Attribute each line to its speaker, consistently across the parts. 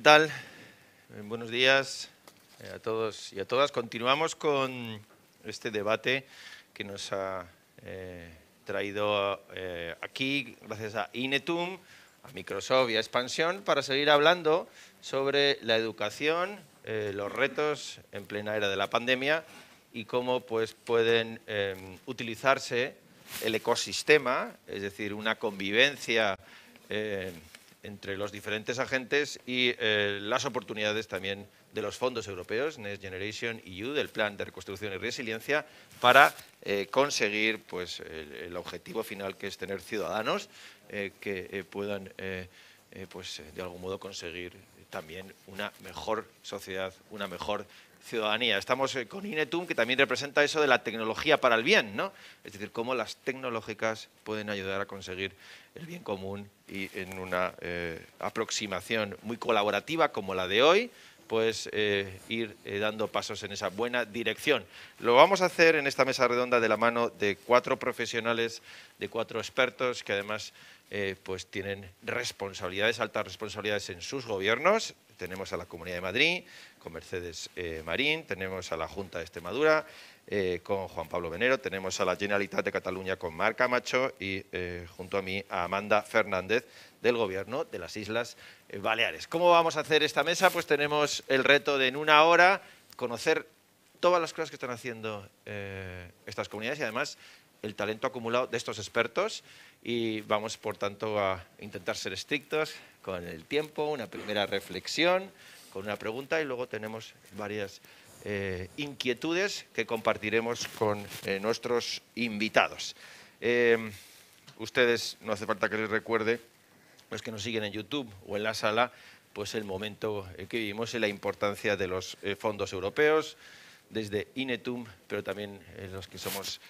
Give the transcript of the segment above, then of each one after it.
Speaker 1: ¿Qué tal? Eh, buenos días eh, a todos y a todas. Continuamos con este debate que nos ha eh, traído aquí, gracias a Inetum, a Microsoft y a Expansión, para seguir hablando sobre la educación, los retos en plena era de la pandemia y cómo pues, pueden utilizarse el ecosistema, es decir, una convivencia entre los diferentes agentes y eh, las oportunidades también de los fondos europeos, Next Generation EU, del Plan de Reconstrucción y Resiliencia, para eh, conseguir pues, el, objetivo final que es tener ciudadanos eh, que puedan pues, de algún modo conseguir también una mejor sociedad, una mejor ciudadanía. Estamos eh, con Inetum, que también representa eso de la tecnología para el bien, ¿no? Es decir, cómo las tecnológicas pueden ayudar a conseguir el bien común y en una eh, aproximación muy colaborativa como la de hoy, pues eh, ir dando pasos en esa buena dirección. Lo vamos a hacer en esta mesa redonda de la mano de cuatro profesionales, de cuatro expertos que además pues tienen responsabilidades, altas responsabilidades en sus gobiernos tenemos a la Comunidad de Madrid, con Mercedes eh, Marín, tenemos a la Junta de Extremadura, eh, con Juan Pablo Venero, tenemos a la Generalitat de Cataluña con Marc Camacho y eh, junto a mí a Amanda Fernández del Gobierno de las Islas Baleares. ¿Cómo vamos a hacer esta mesa? Pues tenemos el reto de en una hora conocer todas las cosas que están haciendo estas comunidades y además el talento acumulado de estos expertos y vamos, por tanto, a intentar ser estrictos con el tiempo, una primera reflexión, con una pregunta y luego tenemos varias eh, inquietudes que compartiremos con eh, nuestros invitados. Eh, ustedes, no hace falta que les recuerde, los que nos siguen en YouTube o en la sala, pues el momento que vivimos y la importancia de los fondos europeos, desde Inetum, pero también los que somos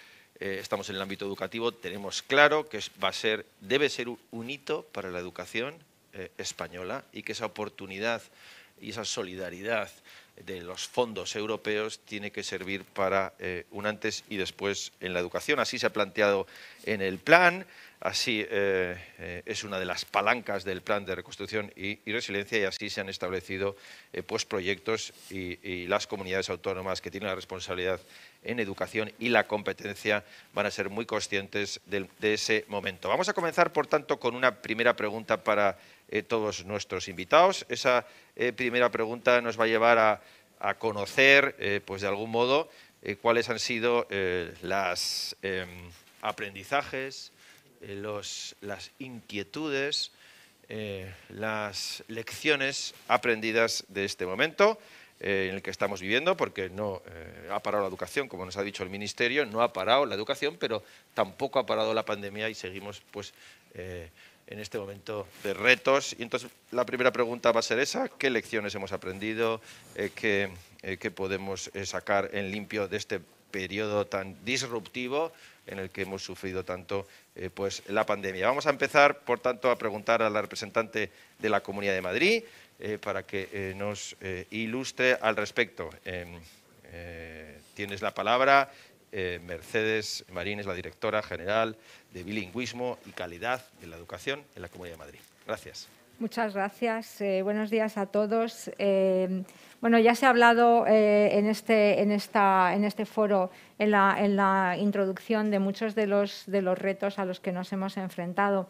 Speaker 1: eh, estamos en el ámbito educativo, tenemos claro que va a ser, debe ser un hito para la educación eh, española y que esa oportunidad y esa solidaridad de los fondos europeos tiene que servir para eh, un antes y después en la educación. Así se ha planteado en el plan, así es una de las palancas del plan de reconstrucción y, resiliencia y así se han establecido pues proyectos y, las comunidades autónomas que tienen la responsabilidad en educación y la competencia van a ser muy conscientes de, ese momento. Vamos a comenzar, por tanto, con una primera pregunta para eh, todos nuestros invitados. Esa eh, primera pregunta nos va a llevar a, conocer, eh, pues de algún modo, cuáles han sido em, los aprendizajes, las inquietudes, las lecciones aprendidas de este momento. Eh, en el que estamos viviendo, porque no eh, ha parado la educación, como nos ha dicho el Ministerio, no ha parado la educación, pero tampoco ha parado la pandemia y seguimos pues, eh, en este momento de retos. Y entonces la primera pregunta va a ser esa, ¿qué lecciones hemos aprendido? ¿qué, podemos sacar en limpio de este periodo tan disruptivo en el que hemos sufrido tanto pues, la pandemia. Vamos a empezar, por tanto, a preguntar a la representante de la Comunidad de Madrid, eh, para que eh, nos eh, ilustre al respecto. Em, tienes la palabra, Mercedes Marín es la directora general de Bilingüismo y Calidad de la Educación en la Comunidad de Madrid. Gracias.
Speaker 2: Muchas gracias. Eh, buenos días a todos. Eh, bueno, ya se ha hablado eh, en, este, en, esta, en este foro, en la, introducción, de muchos de los, de los retos a los que nos hemos enfrentado.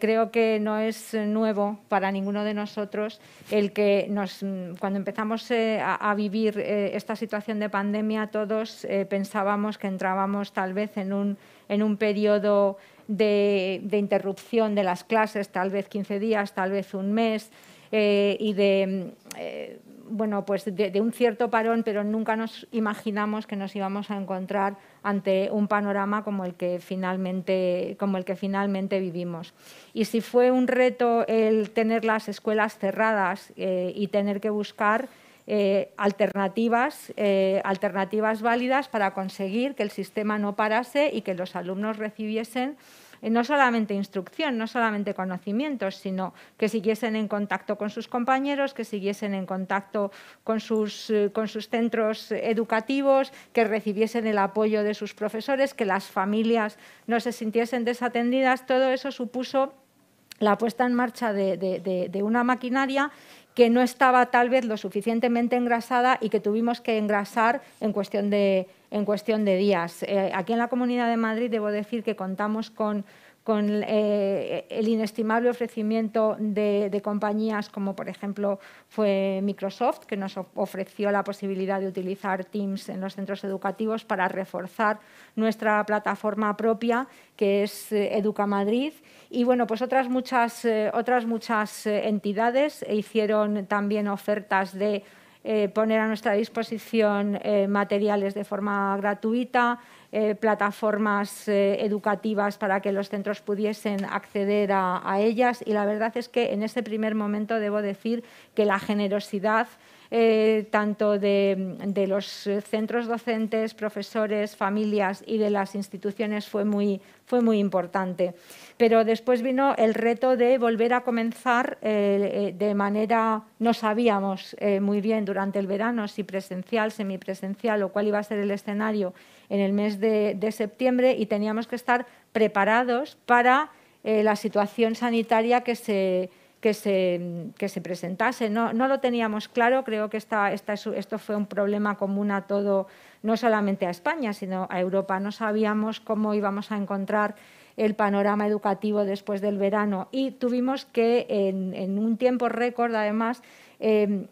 Speaker 2: creo que no es nuevo para ninguno de nosotros el que nos, cuando empezamos a, a, vivir esta situación de pandemia, todos pensábamos que entrábamos tal vez en un, en un periodo de, interrupción de las clases, tal vez 15 días, tal vez un mes, eh, y de, eh, bueno, pues de, un cierto parón, pero nunca nos imaginamos que nos íbamos a encontrar ante un panorama como el que finalmente, como el que finalmente vivimos. Y si fue un reto el tener las escuelas cerradas eh, y tener que buscar eh, alternativas, eh, alternativas válidas para conseguir que el sistema no parase y que los alumnos recibiesen eh, no solamente instrucción, no solamente conocimientos, sino que siguiesen en contacto con sus compañeros, que siguiesen en contacto con sus, con sus centros educativos, que recibiesen el apoyo de sus profesores, que las familias no se sintiesen desatendidas. Todo eso supuso la puesta en marcha de, una maquinaria que no estaba tal vez lo suficientemente engrasada y que tuvimos que engrasar en cuestión de, en cuestión días. Eh, aquí en la Comunidad de Madrid debo decir que contamos con con eh, el inestimable ofrecimiento de, compañías como por ejemplo fue Microsoft, que nos ofreció la posibilidad de utilizar Teams en los centros educativos para reforzar nuestra plataforma propia, que es eh, Educa Madrid. Y bueno, pues otras muchas, eh, otras muchas entidades hicieron también ofertas de eh, poner a nuestra disposición eh, materiales de forma gratuita, eh, plataformas educativas para que los centros pudiesen acceder a, a ellas. Y la verdad es que en este primer momento debo decir que la generosidad eh, tanto de, los centros docentes, profesores, familias y de las instituciones fue muy, fue muy importante. Pero después vino el reto de volver a comenzar eh, eh, de manera, no sabíamos muy bien durante el verano si presencial, semipresencial o cuál iba a ser el escenario en el mes de, de septiembre y teníamos que estar preparados para la situación sanitaria que se, que se, presentase. No, lo teníamos claro, creo que esta, esto fue un problema común a todo, no solamente a España, sino a Europa. No sabíamos cómo íbamos a encontrar el panorama educativo después del verano y tuvimos que, en, un tiempo récord además, em,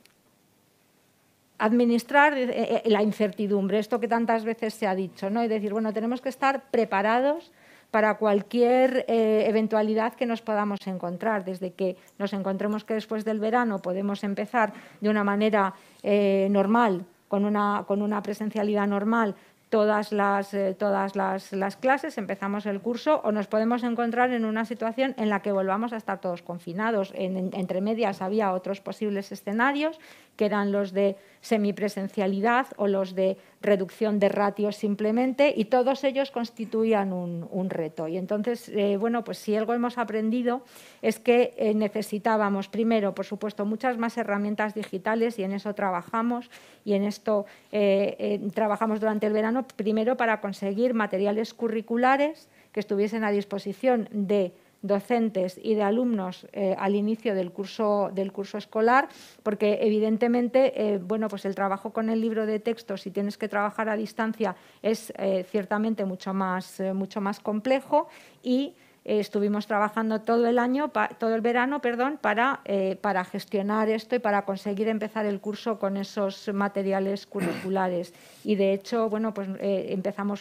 Speaker 2: administrar eh, eh, la incertidumbre, esto que tantas veces se ha dicho, ¿no? Y decir, bueno, tenemos que estar preparados para cualquier eh, eventualidad que nos podamos encontrar, desde que nos encontremos que después del verano podemos empezar de una manera eh, normal, con una, presencialidad normal, todas, eh, las, clases, empezamos el curso o nos podemos encontrar en una situación en la que volvamos a estar todos confinados. entre medias había otros posibles escenarios que eran los de semipresencialidad o los de reducción de ratios simplemente, y todos ellos constituían un, reto. Y entonces, eh, bueno, pues si algo hemos aprendido es que eh, necesitábamos, primero, por supuesto, muchas más herramientas digitales, y en eso trabajamos, y en esto eh, trabajamos durante el verano, primero para conseguir materiales curriculares que estuviesen a disposición de docentes y de alumnos eh, al inicio del curso, del curso escolar, porque evidentemente eh, bueno, pues el trabajo con el libro de texto, si tienes que trabajar a distancia, es eh, ciertamente mucho más, mucho más complejo y eh, estuvimos trabajando todo el año, todo el verano, perdón, eh, para, gestionar esto y para conseguir empezar el curso con esos materiales curriculares. Y de hecho, bueno, pues eh, empezamos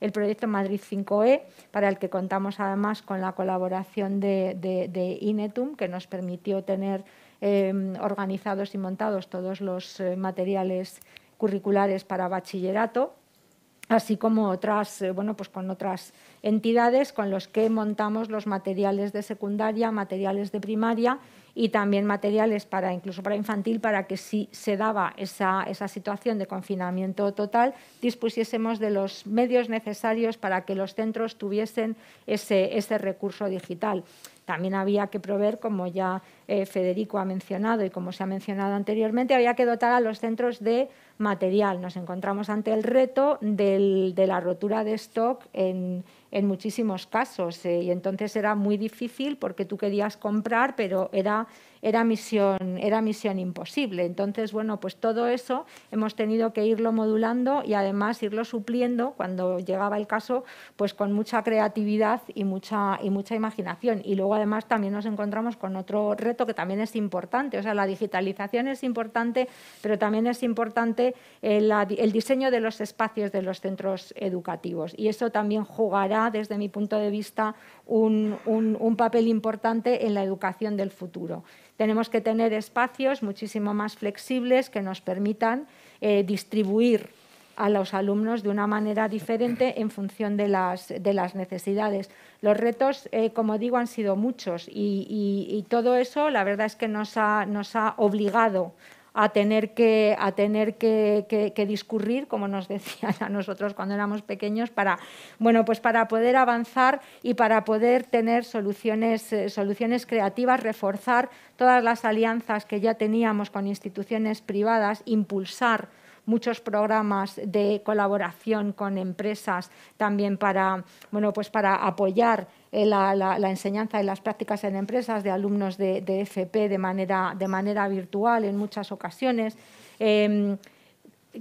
Speaker 2: el proyecto Madrid 5E, para el que contamos además con la colaboración de Inetum, que nos permitió tener em, organizados y montados todos los materiales curriculares para bachillerato así como otras, eh, bueno, pues con otras entidades con las que montamos los materiales de secundaria, materiales de primaria y también materiales para incluso para infantil para que si se daba esa, situación de confinamiento total dispusiésemos de los medios necesarios para que los centros tuviesen ese, recurso digital. También había que proveer, como ya eh, Federico ha mencionado y como se ha mencionado anteriormente, había que dotar a los centros de material. Nos encontramos ante el reto de la rotura de stock en, muchísimos casos eh, y entonces era muy difícil porque tú querías comprar, pero era, era, misión, era misión imposible. Entonces, bueno, pues todo eso hemos tenido que irlo modulando y además irlo supliendo cuando llegaba el caso, pues con mucha creatividad y mucha, y mucha imaginación. Y luego además también nos encontramos con otro reto que también es importante, o sea, la digitalización es importante, pero también es importante eh, el, diseño de los espacios de los centros educativos. Y eso también jugará, desde mi punto de vista, un, papel importante en la educación del futuro. Tenemos que tener espacios muchísimo más flexibles que nos permitan eh, distribuir a los alumnos de una manera diferente en función de las, necesidades. Los retos, eh, como digo, han sido muchos y, todo eso la verdad es que nos ha, nos ha obligado a tener que, a tener que, discurrir, como nos decían a nosotros cuando éramos pequeños, para, bueno, pues para poder avanzar y para poder tener soluciones, eh, soluciones creativas, reforzar todas las alianzas que ya teníamos con instituciones privadas, impulsar muchos programas de colaboración con empresas también para, bueno, pues para apoyar eh, la, enseñanza y las prácticas en empresas de alumnos de, FP de manera, virtual en muchas ocasiones. Em,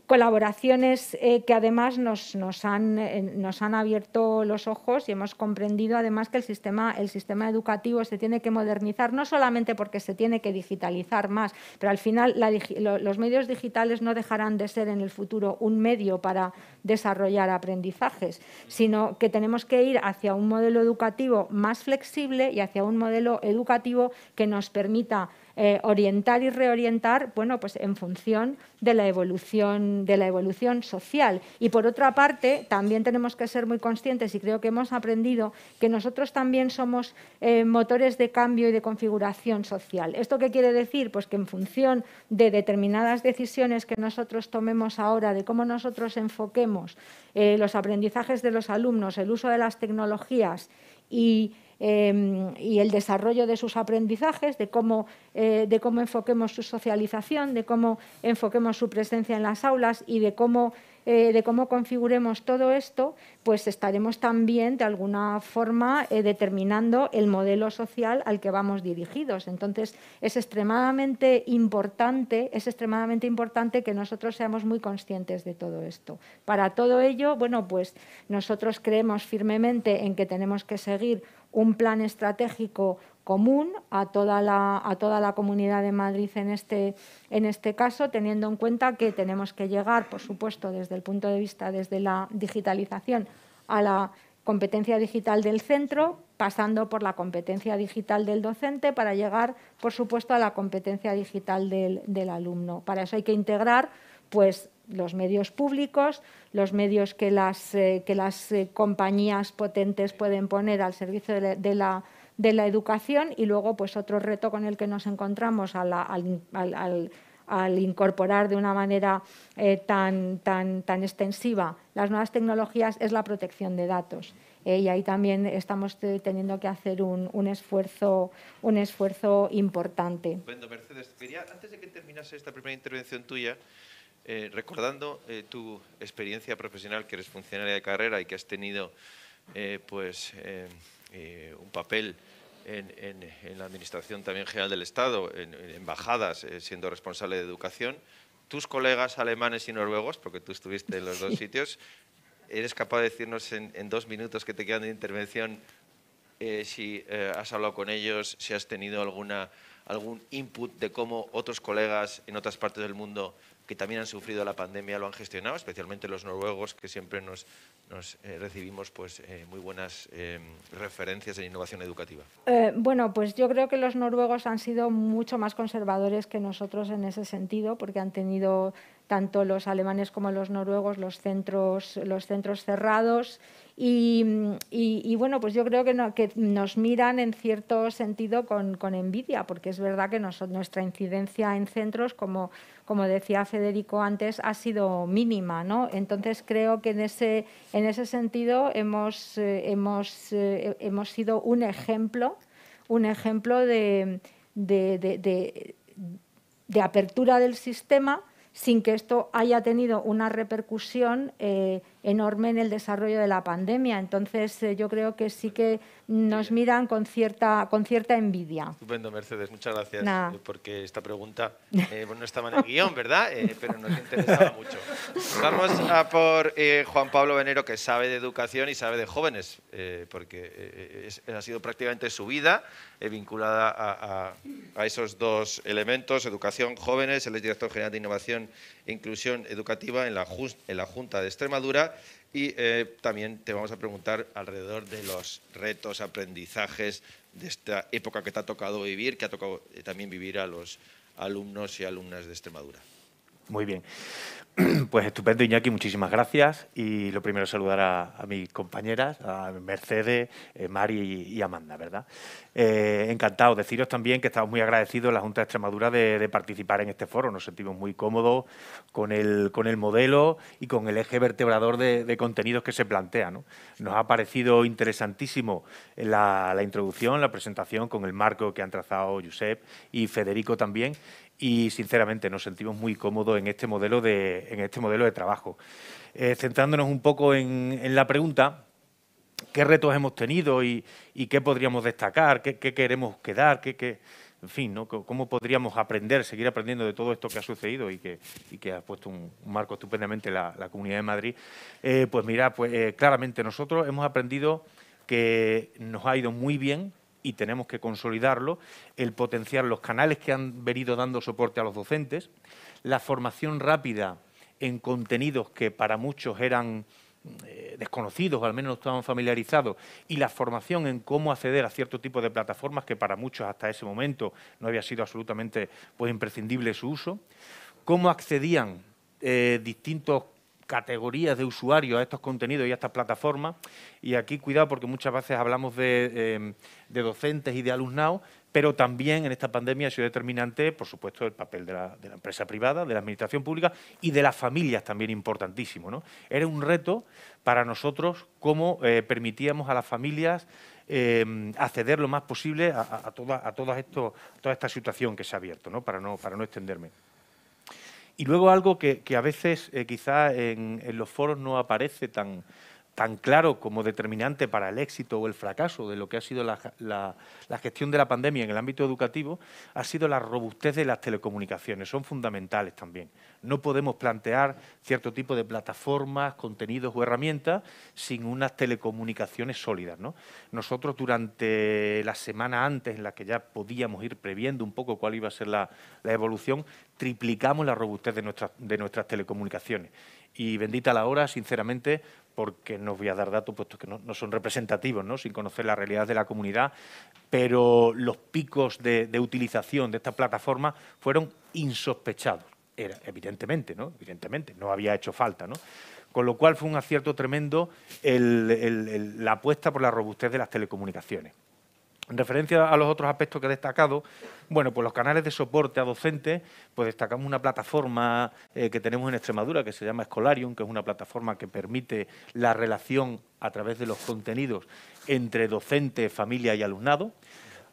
Speaker 2: colaboraciones eh, que además eh, nos, han, abierto los ojos y hemos comprendido además que el sistema, el sistema educativo se tiene que modernizar, no solamente porque se tiene que digitalizar más, pero al final los medios digitales no dejarán de ser en el futuro un medio para desarrollar aprendizajes, sino que tenemos que ir hacia un modelo educativo más flexible y hacia un modelo educativo que nos permita eh, orientar y reorientar, bueno, pues en función de la evolución de la evolución social. Y por otra parte, también tenemos que ser muy conscientes y creo que hemos aprendido que nosotros también somos eh, motores de cambio y de configuración social. Esto qué quiere decir, pues que en función de determinadas decisiones que nosotros tomemos ahora, de cómo nosotros enfoquemos eh, los aprendizajes de los alumnos, el uso de las tecnologías y Em, y el desarrollo de sus aprendizajes, eh, de cómo, enfoquemos su socialización, de cómo enfoquemos su presencia en las aulas y de cómo, eh, configuremos todo esto, pues estaremos también de alguna forma eh, determinando el modelo social al que vamos dirigidos. Entonces, es extremadamente importante, es extremadamente importante que nosotros seamos muy conscientes de todo esto. Para todo ello, bueno, pues nosotros creemos firmemente en que tenemos que seguir un plan estratégico común a toda la, a toda la comunidad de Madrid en este, en este caso, teniendo en cuenta que tenemos que llegar, por supuesto, desde el punto de vista desde la digitalización a la competencia digital del centro, pasando por la competencia digital del docente para llegar, por supuesto, a la competencia digital del, del alumno. Para eso hay que integrar pues, los medios públicos, los medios que las, eh, eh, compañías potentes pueden poner al servicio de la, educación y luego pues otro reto con el que nos encontramos al, incorporar de una manera eh, tan, extensiva las nuevas tecnologías es la protección de datos. y ahí también estamos teniendo que hacer un, esfuerzo, un esfuerzo importante.
Speaker 1: Mercedes, antes de que terminase esta primera intervención tuya, eh, recordando eh, tu experiencia profesional, que eres funcionaria de carrera y que has tenido eh, pues, un papel en, la Administración también General del Estado, en, embajadas, siendo responsable de educación, tus colegas alemanes y noruegos, porque tú estuviste en los dos sitios, ¿eres capaz de decirnos en, dos minutos que te quedan de intervención si has hablado con ellos, si has tenido alguna, algún input de cómo otros colegas en otras partes del mundo que también han sufrido la pandemia lo han gestionado, especialmente los noruegos, que siempre nos, nos eh, recibimos pues, eh, muy buenas eh, referencias en innovación educativa.
Speaker 2: bueno, pues yo creo que los noruegos han sido mucho más conservadores que nosotros en ese sentido, porque han tenido tanto los alemanes como los noruegos, los centros, los centros cerrados. Y, bueno, pues yo creo que, que, nos miran en cierto sentido con, envidia, porque es verdad que nuestra incidencia en centros, como, decía Federico antes, ha sido mínima. Entonces creo que en ese, en ese sentido hemos, eh, eh, sido un ejemplo, un ejemplo de, de apertura del sistema sin que esto haya tenido una repercusión eh, enorme en el desarrollo de la pandemia. Entonces, eh, yo creo que sí que nos miran con cierta, con cierta envidia.
Speaker 1: Estupendo, Mercedes, muchas gracias. Eh, porque esta pregunta eh, no estaba en el guión, ¿verdad? pero nos interesaba mucho. Vamos a por Juan Pablo Venero, que sabe de educación y sabe de jóvenes, porque ha sido prácticamente su vida vinculada a, esos dos elementos, educación, jóvenes, él es director general de innovación e inclusión educativa en la, en la Junta de Extremadura y eh, también te vamos a preguntar alrededor de los retos, aprendizajes de esta época que te ha tocado vivir, que ha tocado eh, también vivir a los alumnos y alumnas de Extremadura.
Speaker 3: Muy bien. Pues estupendo, Iñaki, muchísimas gracias. Y lo primero, saludar a, mis compañeras, a Mercedes, eh, Mari y, Amanda, ¿verdad? Eh, encantado. Deciros también que estamos muy agradecidos en la Junta de Extremadura de, participar en este foro. Nos sentimos muy cómodos con el, con el modelo y con el eje vertebrador de, contenidos que se plantea. Nos ha parecido interesantísimo la, la introducción, la presentación con el marco que han trazado Josep y Federico también y sinceramente nos sentimos muy cómodos en este modelo de, en este modelo de trabajo. Eh, centrándonos un poco en, la pregunta, ¿qué retos hemos tenido y, qué podríamos destacar? ¿Qué, queremos quedar? ¿Qué, en fin, ¿no? ¿cómo podríamos aprender, seguir aprendiendo de todo esto que ha sucedido y que, ha puesto un, marco estupendamente la, Comunidad de Madrid? Eh, pues mira, pues eh, claramente nosotros hemos aprendido que nos ha ido muy bien y tenemos que consolidarlo, el potenciar los canales que han venido dando soporte a los docentes, la formación rápida en contenidos que para muchos eran eh, desconocidos, o al menos no estaban familiarizados, y la formación en cómo acceder a cierto tipo de plataformas que para muchos hasta ese momento no había sido absolutamente pues, imprescindible su uso, cómo accedían eh, distintos categorías de usuarios a estos contenidos y a estas plataformas. Y aquí cuidado porque muchas veces hablamos de, em, docentes y de alumnado, pero también en esta pandemia ha sido determinante, por supuesto, el papel de la, empresa privada, de la administración pública y de las familias también importantísimo. Era un reto para nosotros cómo eh, permitíamos a las familias em, acceder lo más posible a, a, toda, esta situación que se ha abierto, para, no, para no extenderme. Y luego algo que, que a veces eh, quizá en, los foros no aparece tan, tan claro como determinante para el éxito o el fracaso de lo que ha sido la, gestión de la pandemia en el ámbito educativo, ha sido la robustez de las telecomunicaciones. Son fundamentales también. No podemos plantear cierto tipo de plataformas, contenidos o herramientas sin unas telecomunicaciones sólidas. Nosotros durante la semana antes, en la que ya podíamos ir previendo un poco cuál iba a ser la, evolución, triplicamos la robustez de nuestras telecomunicaciones y bendita la hora, sinceramente, porque no voy a dar datos, puesto que no, son representativos, ¿no? sin conocer la realidad de la comunidad, pero los picos de, utilización de esta plataforma fueron insospechados. evidentemente, ¿no? Evidentemente, no había hecho falta, ¿no? Con lo cual fue un acierto tremendo la apuesta por la robustez de las telecomunicaciones. En referencia a los otros aspectos que he destacado, bueno, pues los canales de soporte a docentes, pues destacamos una plataforma eh, que tenemos en Extremadura que se llama Escolarium, que es una plataforma que permite la relación a través de los contenidos entre docente, familia y alumnado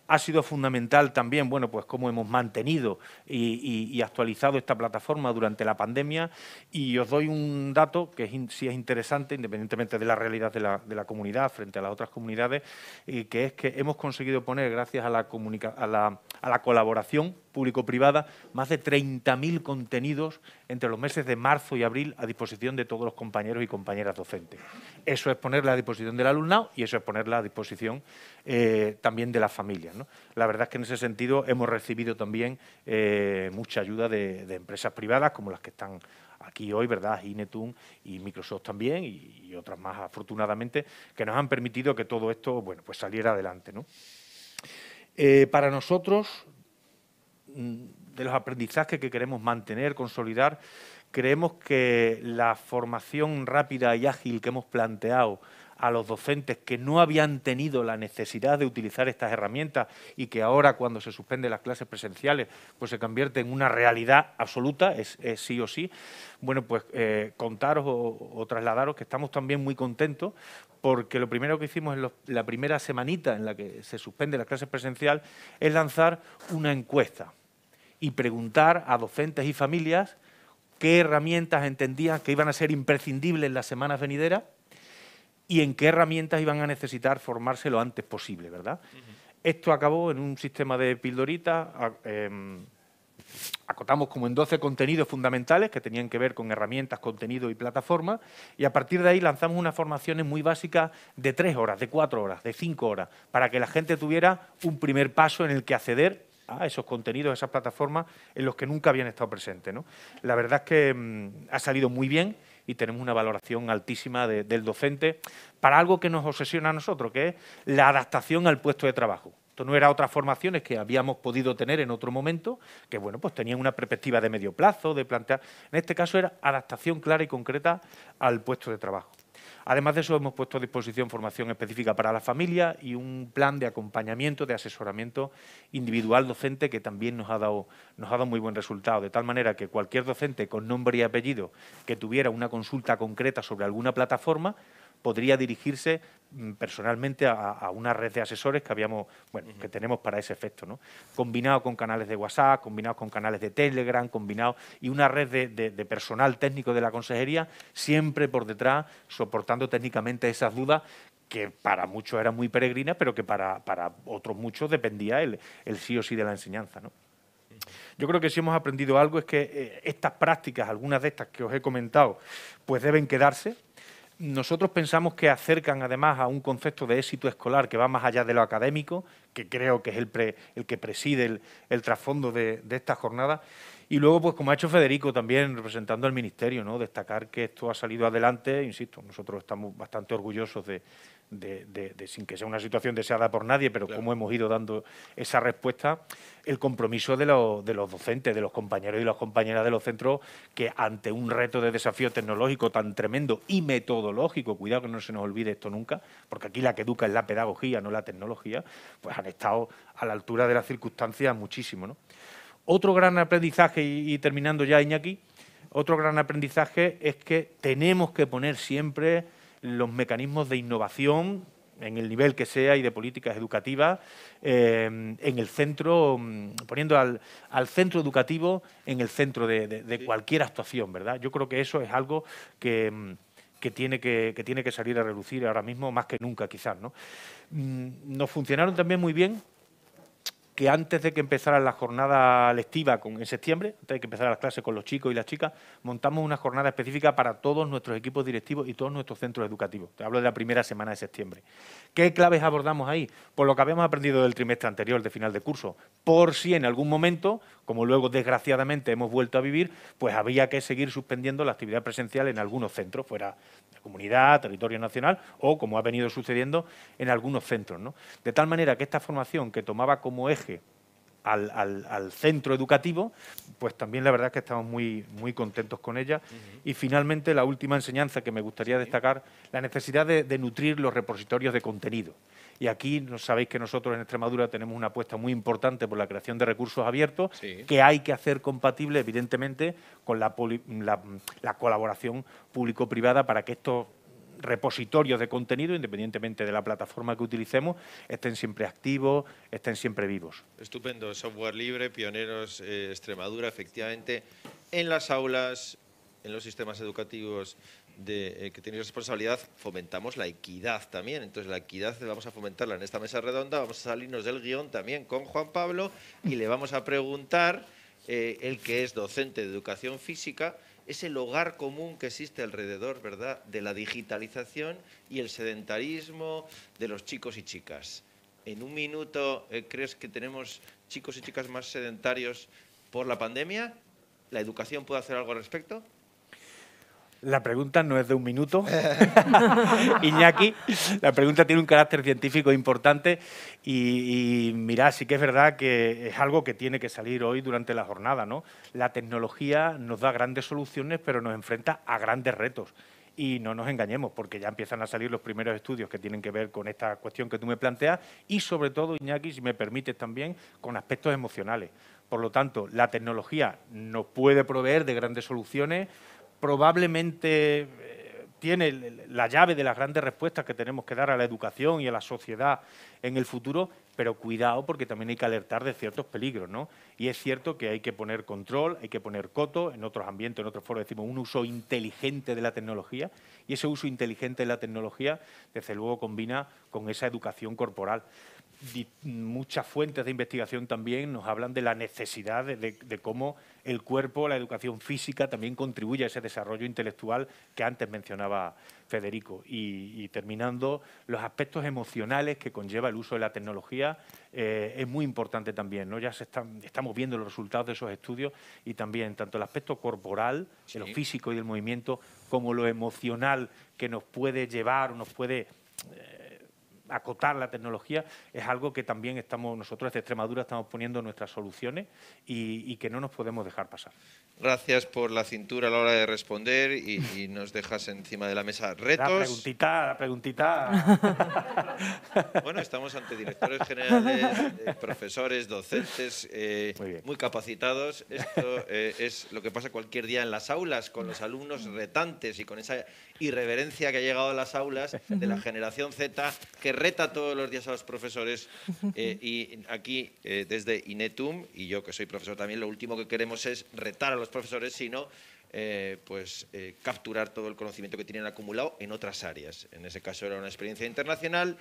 Speaker 3: ha sido fundamental también, bueno, pues cómo hemos mantenido y, actualizado esta plataforma durante la pandemia. Y os doy un dato que sí es interesante, independientemente de la realidad de la, comunidad frente a las otras comunidades, y eh, que es que hemos conseguido poner, gracias a la, comunicación… a la a la colaboración público-privada, más de 30.000 contenidos entre los meses de marzo y abril a disposición de todos los compañeros y compañeras docentes. Eso es ponerla a disposición del alumnado y eso es ponerla a disposición eh, también de las familias. ¿no? La verdad es que en ese sentido hemos recibido también eh, mucha ayuda de, empresas privadas como las que están aquí hoy, ¿verdad? Inetum y Microsoft también y, y, otras más afortunadamente que nos han permitido que todo esto, bueno, pues saliera adelante, ¿no? Eh, para nosotros, mm, de los aprendizajes que queremos mantener, consolidar, creemos que la formación rápida y ágil que hemos planteado a los docentes que no habían tenido la necesidad de utilizar estas herramientas y que ahora cuando se suspenden las clases presenciales pues se convierte en una realidad absoluta, es, sí o sí, bueno pues eh, contaros o, trasladaros que estamos también muy contentos porque lo primero que hicimos en la primera semanita en la que se suspende la clase presencial es lanzar una encuesta y preguntar a docentes y familias qué herramientas entendían que iban a ser imprescindibles en las semanas venideras y en qué herramientas iban a necesitar formarse lo antes posible, ¿verdad? Esto acabó en un sistema de pildoritas, em, acotamos como en 12 contenidos fundamentales que tenían que ver con herramientas, contenido y plataforma, y a partir de ahí lanzamos unas formaciones muy básicas de tres horas, de cuatro horas, de cinco horas, para que la gente tuviera un primer paso en el que acceder a esos contenidos, a esas plataformas en los que nunca habían estado presentes. La verdad es que em, ha salido muy bien y tenemos una valoración altísima del docente para algo que nos obsesiona a nosotros, que es la adaptación al puesto de trabajo. Esto no era otras formaciones que habíamos podido tener en otro momento, que bueno, pues tenían una perspectiva de medio plazo, de plantear. En este caso era adaptación clara y concreta al puesto de trabajo. Además de eso, hemos puesto a disposición formación específica para la familia y un plan de acompañamiento, de asesoramiento individual docente que también nos ha dado, muy buen resultado, de tal manera que cualquier docente con nombre y apellido que tuviera una consulta concreta sobre alguna plataforma, podría dirigirse mm, personalmente a, una red de asesores que habíamos bueno que tenemos para ese efecto no combinado con canales de WhatsApp combinado con canales de Telegram combinado y una red de, personal técnico de la consejería siempre por detrás soportando técnicamente esas dudas que para muchos eran muy peregrinas pero que para, otros muchos dependía el, sí o sí de la enseñanza yo creo que si hemos aprendido algo es que eh, estas prácticas, algunas de estas que os he comentado, pues deben quedarse, nosotros pensamos que acercan además a un concepto de éxito escolar que va más allá de lo académico, que creo que es el, que preside el, trasfondo de, esta jornada. Y luego, pues como ha hecho Federico también, representando al Ministerio, ¿no? destacar que esto ha salido adelante, insisto, nosotros estamos bastante orgullosos de, de, sin que sea una situación deseada por nadie, pero como hemos ido dando esa respuesta, el compromiso de, los docentes, de los compañeros y las compañeras de los centros, que ante un reto de desafío tecnológico tan tremendo y metodológico, cuidado que no se nos olvide esto nunca, porque aquí la que educa es la pedagogía, no la tecnología, pues han estado a la altura de las circunstancias muchísimo. Otro gran aprendizaje, y terminando ya, Iñaki, otro gran aprendizaje es que tenemos que poner siempre los mecanismos de innovación en el nivel que sea y de políticas educativas, eh, en el centro, mm, poniendo al, centro educativo en el centro de, cualquier actuación, ¿verdad? Yo creo que eso es algo que, mm, tiene que, tiene que salir a relucir ahora mismo más que nunca, quizás, ¿no? Mm, nos funcionaron también muy bien y antes de que empezara la jornada lectiva en septiembre, antes de que empezara las clases con los chicos y las chicas, montamos una jornada específica para todos nuestros equipos directivos y todos nuestros centros educativos. Te hablo de la primera semana de septiembre. ¿Qué claves abordamos ahí? Por lo que habíamos aprendido del trimestre anterior, de final de curso. Por si en algún momento como luego desgraciadamente hemos vuelto a vivir, pues había que seguir suspendiendo la actividad presencial en algunos centros, fuera de comunidad, territorio nacional o como ha venido sucediendo en algunos centros. De tal manera que esta formación que tomaba como eje al, centro educativo, pues también la verdad es que estamos muy, contentos con ella. Y finalmente, la última enseñanza que me gustaría destacar, la necesidad de nutrir los repositorios de contenido. Y aquí sabéis que nosotros en Extremadura tenemos una apuesta muy importante por la creación de recursos abiertos que hay que hacer compatible, evidentemente, con la, colaboración público-privada para que estos repositorios de contenido, independientemente de la plataforma que utilicemos, estén siempre activos, estén siempre vivos.
Speaker 1: Estupendo, software libre, pioneros eh, Extremadura, efectivamente, en las aulas, en los sistemas educativos de, eh, que responsabilidad, fomentamos la equidad también. Entonces, la equidad vamos a fomentarla en esta mesa redonda, vamos a salirnos del guión también con Juan Pablo y le vamos a preguntar, eh, el que es docente de educación física, es el hogar común que existe alrededor, ¿verdad?, de la digitalización y el sedentarismo de los chicos y chicas. ¿En un minuto eh, crees que tenemos chicos y chicas más sedentarios por la pandemia? ¿La educación puede hacer algo al respecto?
Speaker 3: La pregunta no es de un minuto, Iñaki. La pregunta tiene un carácter científico importante y, mira, sí que es verdad que es algo que tiene que salir hoy durante la jornada. ¿no? La tecnología nos da grandes soluciones, pero nos enfrenta a grandes retos. Y no nos engañemos, porque ya empiezan a salir los primeros estudios que tienen que ver con esta cuestión que tú me planteas y sobre todo, Iñaki, si me permites también, con aspectos emocionales. Por lo tanto, la tecnología nos puede proveer de grandes soluciones, probablemente eh, tiene la llave de las grandes respuestas que tenemos que dar a la educación y a la sociedad en el futuro, pero cuidado porque también hay que alertar de ciertos peligros, ¿no? Y es cierto que hay que poner control, hay que poner coto, en otros ambientes, en otros foros decimos un uso inteligente de la tecnología y ese uso inteligente de la tecnología, desde luego, combina con esa educación corporal muchas fuentes de investigación también nos hablan de la necesidad de, cómo el cuerpo, la educación física también contribuye a ese desarrollo intelectual que antes mencionaba Federico. Y, terminando, los aspectos emocionales que conlleva el uso de la tecnología eh, es muy importante también. Ya estamos viendo los resultados de esos estudios y también tanto el aspecto corporal, lo físico y del movimiento, como lo emocional que nos puede llevar o nos puede... Eh, acotar la tecnología es algo que también estamos nosotros de Extremadura estamos poniendo nuestras soluciones y, que no nos podemos dejar pasar. Gracias
Speaker 1: por la cintura a la hora de responder y, nos dejas encima de la mesa retos. La
Speaker 3: preguntita,
Speaker 1: la preguntita. bueno, estamos ante directores generales, eh, profesores, docentes, eh, muy, capacitados. Esto eh, es lo que pasa cualquier día en las aulas con los alumnos retantes y con esa irreverencia que ha llegado a las aulas de la generación Z que reta todos los días a los profesores eh, y aquí eh, desde INETUM, y yo que soy profesor también, lo último que queremos es retar a los profesores, sino eh, pues capturar todo el conocimiento que tienen acumulado en otras áreas. En ese caso era una experiencia internacional,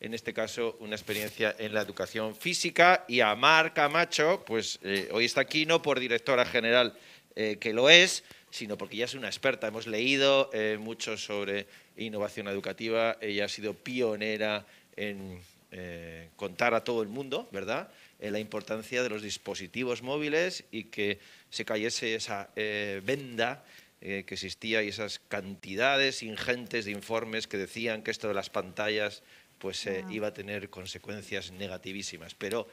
Speaker 1: en este caso una experiencia en la educación física y a Mar Camacho, pues hoy está aquí no por directora general que lo es, sino porque ya es una experta. Hemos leído mucho sobre innovación educativa. Ella ha sido pionera en eh, contar a todo el mundo, ¿verdad?, la importancia de los dispositivos móviles y que se cayese esa eh, venda eh, que existía y esas cantidades ingentes de informes que decían que esto de las pantallas pues iba a tener consecuencias negativísimas. Pero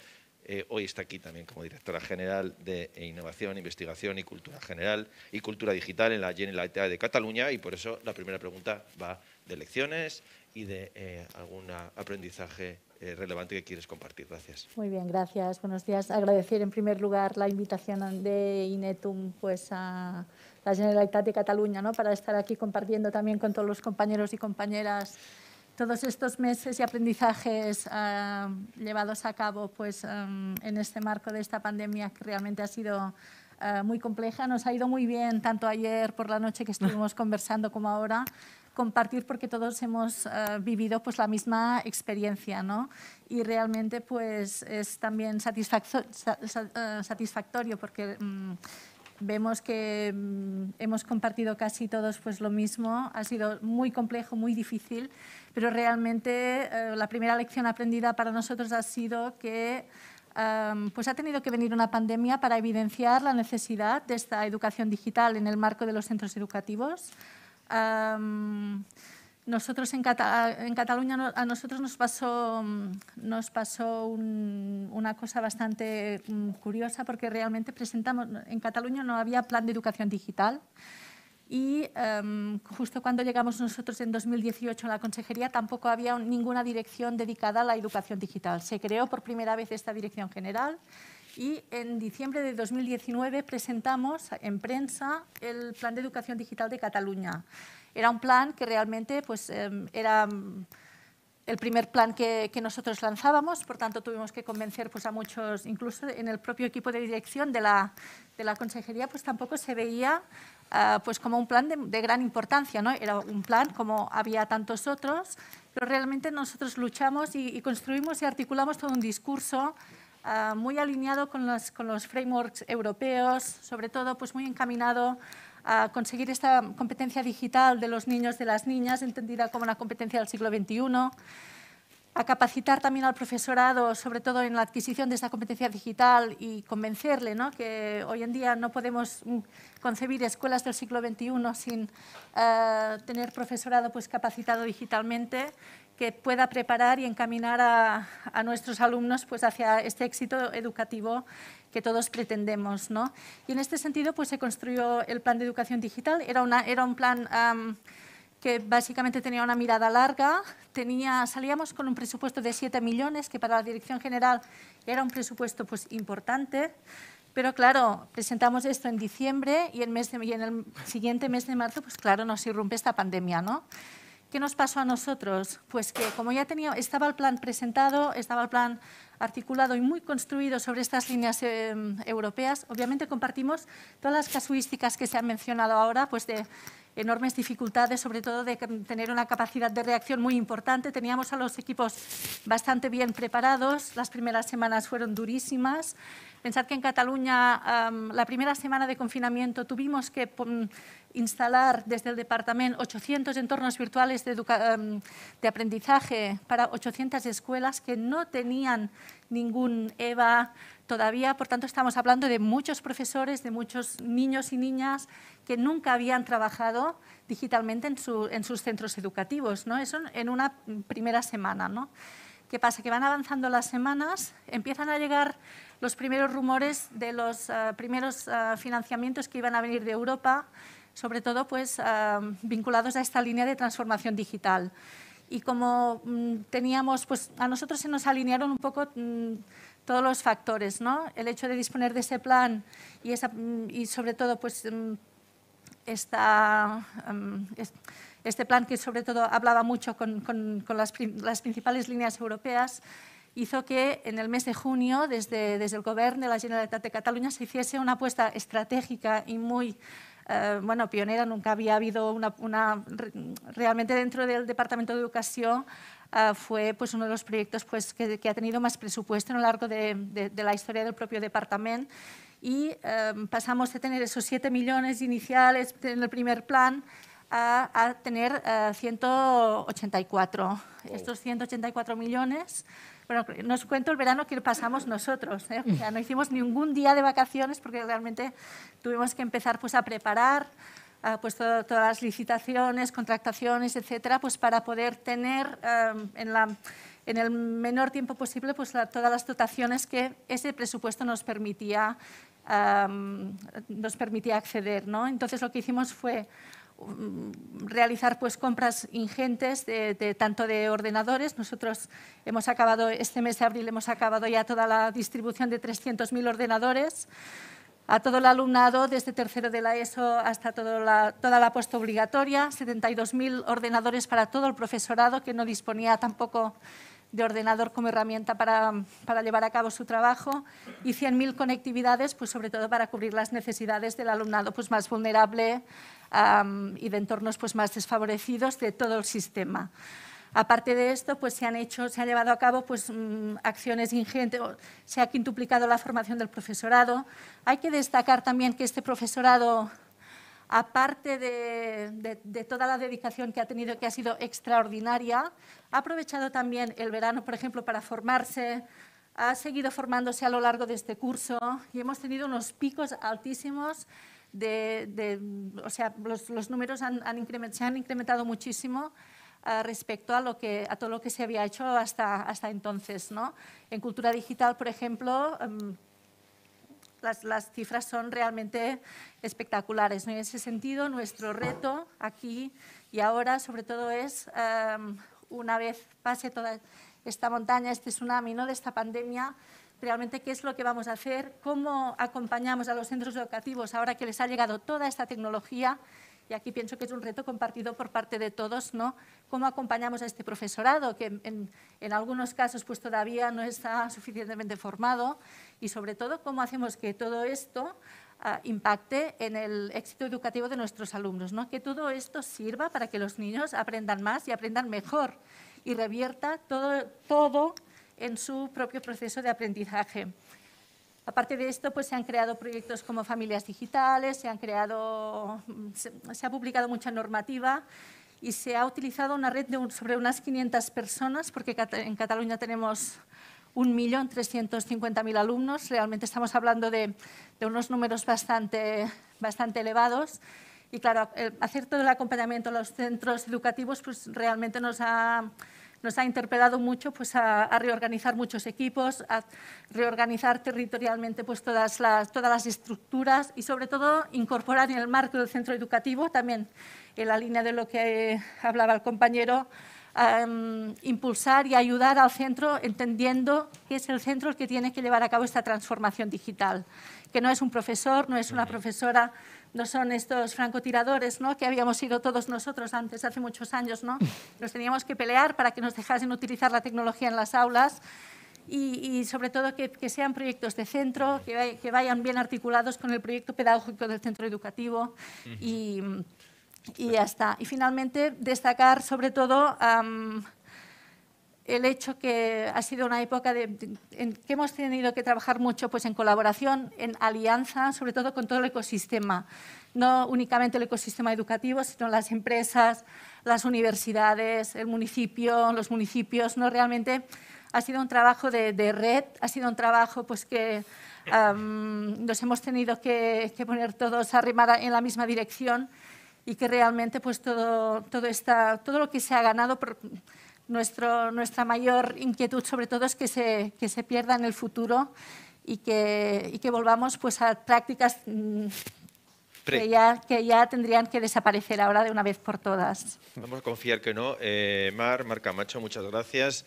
Speaker 1: eh, hoy está aquí también como directora general de Innovación, Investigación y Cultura General y Cultura Digital en la Generalitat de Cataluña y por eso la primera pregunta va de lecciones y de eh, algún aprendizaje eh, relevante que quieres compartir. Gracias. Muy bien,
Speaker 4: gracias. Buenos días. Agradecer en primer lugar la invitación de Inetum pues, a la Generalitat de Cataluña ¿no? para estar aquí compartiendo también con todos los compañeros y compañeras todos estos meses y aprendizajes llevados a cabo pues, en este marco de esta pandemia que realmente ha sido eh, muy compleja. Nos ha ido muy bien, tanto ayer por la noche que estuvimos conversando como ahora, compartir porque todos hemos eh, vivido pues, la misma experiencia. ¿no? Y realmente pues, es también eh, satisfactorio porque... Mm, vemos que mm, hemos compartido casi todos pues lo mismo. Ha sido muy complejo, muy difícil, pero realmente eh, la primera lección aprendida para nosotros ha sido que pues ha tenido que venir una pandemia para evidenciar la necesidad de esta educación digital en el marco de los centros educativos. Nosotros en, Cataluña a nosotros nos pasó, mm, nos pasó una cosa bastante mm, curiosa porque realmente presentamos, en Cataluña no había plan de educación digital y em, justo cuando llegamos nosotros en 2018 a la consejería tampoco había ninguna dirección dedicada a la educación digital. Se creó por primera vez esta dirección general y en diciembre de 2019 presentamos en prensa el Plan de Educación Digital de Cataluña. Era un plan que realmente pues, em, era mm, el primer plan que, nosotros lanzábamos, por tanto tuvimos que convencer pues, a muchos, incluso en el propio equipo de dirección de la, de la consejería, pues tampoco se veía ah, pues, como un plan de, gran importancia, ¿no? era un plan como había tantos otros, pero realmente nosotros luchamos y, construimos y articulamos todo un discurso ah, muy alineado con los, con los frameworks europeos, sobre todo pues, muy encaminado a conseguir esta competencia digital de los niños, de las niñas, entendida como una competencia del siglo XXI, a capacitar también al profesorado, sobre todo en la adquisición de esta competencia digital y convencerle ¿no? que hoy en día no podemos mm, concebir escuelas del siglo XXI sin eh, tener profesorado pues, capacitado digitalmente, que pueda preparar y encaminar a, nuestros alumnos pues, hacia este éxito educativo que todos pretendemos. ¿no? Y en este sentido pues, se construyó el plan de educación digital. Era, una, era un plan que básicamente tenía una mirada larga. Tenía, salíamos con un presupuesto de 7 millones, que para la Dirección General era un presupuesto pues, importante. Pero claro, presentamos esto en diciembre y, mes y en el siguiente mes de marzo, pues claro, nos irrumpe esta pandemia, ¿no? ¿Qué nos pasó a nosotros? Pues que como ya tenía, estaba el plan presentado, estaba el plan articulado y muy construido sobre estas líneas em, europeas, obviamente compartimos todas las casuísticas que se han mencionado ahora, pues de enormes dificultades, sobre todo de tener una capacidad de reacción muy importante. Teníamos a los equipos bastante bien preparados, las primeras semanas fueron durísimas. Pensad que en Cataluña la primera semana de confinamiento tuvimos que mm, instalar desde el departamento 800 entornos virtuales de, aprendizaje para 800 escuelas que no tenían ningún EVA todavía. Por tanto, estamos hablando de muchos profesores, de muchos niños y niñas que nunca habían trabajado digitalmente en, en sus centros educativos. ¿no? Eso en una primera semana. ¿no? ¿Qué pasa? Que van avanzando las semanas, empiezan a llegar los primeros rumores de los eh, primeros eh, financiamientos que iban a venir de Europa, sobre todo pues, eh, vinculados a esta línea de transformación digital. Y como mm, teníamos, pues a nosotros se nos alinearon un poco mm, todos los factores, ¿no? El hecho de disponer de ese plan y, esa, mm, y sobre todo pues esta este plan que sobre todo hablaba mucho con, las, principales líneas europeas, hizo que en el mes de junio, desde, desde el Gobierno de la Generalitat de Cataluña, se hiciese una apuesta estratégica y muy eh, bueno, pionera. Nunca había habido una, realmente dentro del Departamento de Educación eh, fue pues, uno de los proyectos pues, que, ha tenido más presupuesto a lo largo de, la historia del propio departamento. Y eh, pasamos de tener esos 7 millones iniciales en el primer plan a, tener 184. Eh, estos 184 millones, bueno, nos cuento el verano que pasamos nosotros. ¿eh? no hicimos ningún día de vacaciones porque realmente tuvimos que empezar pues, a preparar pues todas las licitaciones, contrataciones, etcétera, pues para poder tener em, en, la, en, el menor tiempo posible pues todas las dotaciones que ese presupuesto nos permitía, em, nos permitía acceder. ¿no? Entonces lo que hicimos fue Mm, realizar pues compras ingentes de, tanto de ordenadores. Nosotros hemos acabado, este mes de abril hemos acabado ya toda la distribución de 300.000 ordenadores a todo el alumnado, desde tercero de la ESO hasta toda la, toda obligatoria, 72.000 ordenadores para todo el profesorado que no disponía tampoco de ordenador como herramienta para, llevar a cabo su trabajo y 100.000 conectividades, pues sobre todo para cubrir las necesidades del alumnado pues más vulnerable y de entornos pues, más desfavorecidos de todo el sistema. Aparte de esto, pues se han hecho, se han llevado a cabo pues, mm, acciones ingentes, se ha quintuplicado la formación del profesorado. Hay que destacar también que este profesorado, aparte de, de, toda la dedicación que ha tenido, que ha sido extraordinaria, ha aprovechado también el verano, por ejemplo, para formarse, ha seguido formándose a lo largo de este curso y hemos tenido unos picos altísimos de, o sea, los, números han, han se han incrementado muchísimo eh, respecto a, lo que, a todo lo que se había hecho hasta, hasta entonces. ¿no? En cultura digital, por ejemplo, em, las, cifras son realmente espectaculares. En ese sentido, nuestro reto aquí y ahora, sobre todo, es em, una vez pase toda esta montaña, este tsunami ¿no? de esta pandemia, realmente qué es lo que vamos a hacer, cómo acompañamos a los centros educativos ahora que les ha llegado toda esta tecnología y aquí pienso que es un reto compartido por parte de todos, ¿no? Cómo acompañamos a este profesorado, que en, algunos casos pues todavía no está suficientemente formado, y sobre todo cómo hacemos que todo esto ah, impacte en el éxito educativo de nuestros alumnos, ¿no? Que todo esto sirva para que los niños aprendan más y aprendan mejor y revierta todo, todo en su propio proceso de aprendizaje. Aparte de esto, pues se han creado proyectos como familias digitales, se, han creado, se, ha publicado mucha normativa y se ha utilizado una red de sobre unas 500 personas, porque en Cataluña tenemos 1.350.000 alumnos, realmente estamos hablando de, de, unos números bastante, bastante elevados. Y claro, hacer todo el acompañamiento a los centros educativos pues realmente nos ha nos ha interpelado mucho pues, a, reorganizar muchos equipos, a reorganizar territorialmente pues, todas, las, estructuras y, sobre todo, incorporar en el marco del centro educativo, también en la línea de lo que hablaba el compañero, em, impulsar y ayudar al centro entendiendo que es el centro el que tiene que llevar a cabo esta transformación digital, que no es un profesor, no es una profesora, no son estos francotiradores ¿no? que habíamos sido todos nosotros antes, hace muchos años. ¿no? Nos teníamos que pelear para que nos dejasen utilizar la tecnología en las aulas y, sobre todo que, sean proyectos de centro, que, vayan bien articulados con el proyecto pedagógico del centro educativo y, y ya Y finalmente destacar sobre todo el hecho que ha sido una época en que hemos tenido que trabajar mucho pues, en colaboración, en alianza, sobre todo con todo el ecosistema, no únicamente el ecosistema educativo, sino las empresas, las universidades, el municipio, los municipios, no realmente ha sido un trabajo de, red, ha sido un trabajo pues, que nos hemos tenido que, poner todos a en la misma dirección y que realmente pues, todo, todo, todo lo que se ha ganado nuestra mayor inquietud sobre todo es que se, que se pierda en el futuro y que, y que volvamos pues, a prácticas mm, que ya, que ya tendrían que desaparecer ahora de una vez por todas.
Speaker 1: Vamos a confiar que no. Eh, Mar, Mar Camacho, muchas gracias.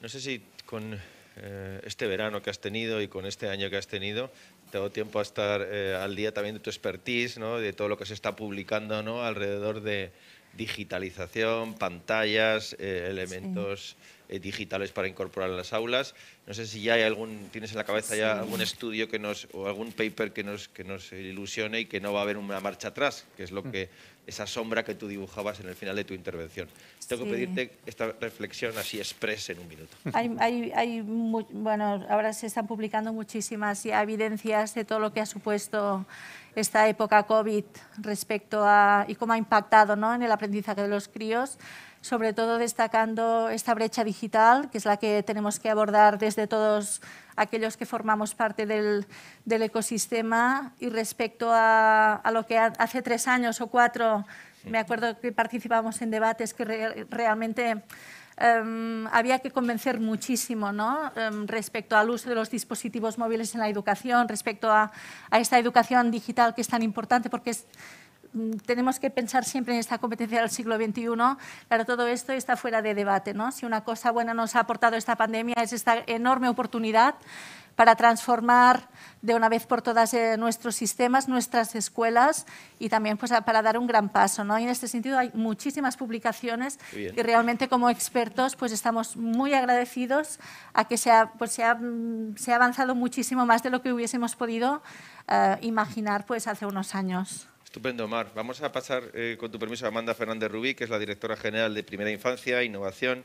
Speaker 1: No sé si con eh, este verano que has tenido y con este año que has tenido te ha dado tiempo a estar eh, al día también de tu expertise, ¿no? de todo lo que se está publicando ¿no? alrededor de, digitalización, pantallas, eh, elementos eh, digitales para incorporar en las aulas. No sé si ya hay algún, tienes en la cabeza ya algún estudio que nos, o algún paper que nos, que nos ilusione y que no va a haber una marcha atrás, que es lo mm. que esa sombra que tú dibujabas en el final de tu intervención. Tengo que pedirte esta reflexión así expresa en un minuto.
Speaker 4: Hay, bueno, ahora se están publicando muchísimas evidencias de todo lo que ha supuesto esta época COVID respecto a y cómo ha impactado ¿no? en el aprendizaje de los críos, sobre todo destacando esta brecha digital, que es la que tenemos que abordar desde todos aquellos que formamos parte del, del ecosistema y respecto a, a, lo que hace tres años o cuatro, me acuerdo que participábamos en debates que realmente Em, había que convencer muchísimo ¿no? Em, respecto al uso de los dispositivos móviles en la educación, respecto a, esta educación digital que es tan importante porque mm, tenemos que pensar siempre en esta competencia del siglo XXI. Claro, todo esto está fuera de debate. ¿no? Si una cosa buena nos ha aportado esta pandemia es esta enorme oportunidad para transformar de una vez por todas eh, nuestros sistemas, nuestras escuelas y también pues, para dar un gran paso. ¿no? en este sentido hay muchísimas publicaciones y realmente como expertos pues, estamos muy agradecidos a que se ha, pues, mm, se ha, avanzado muchísimo más de lo que hubiésemos podido eh, imaginar pues, hace unos años.
Speaker 1: Estupendo, Mar. Vamos a pasar, eh, con tu permiso, a Amanda Fernández Rubí, que es la directora general de Primera Infancia, Innovación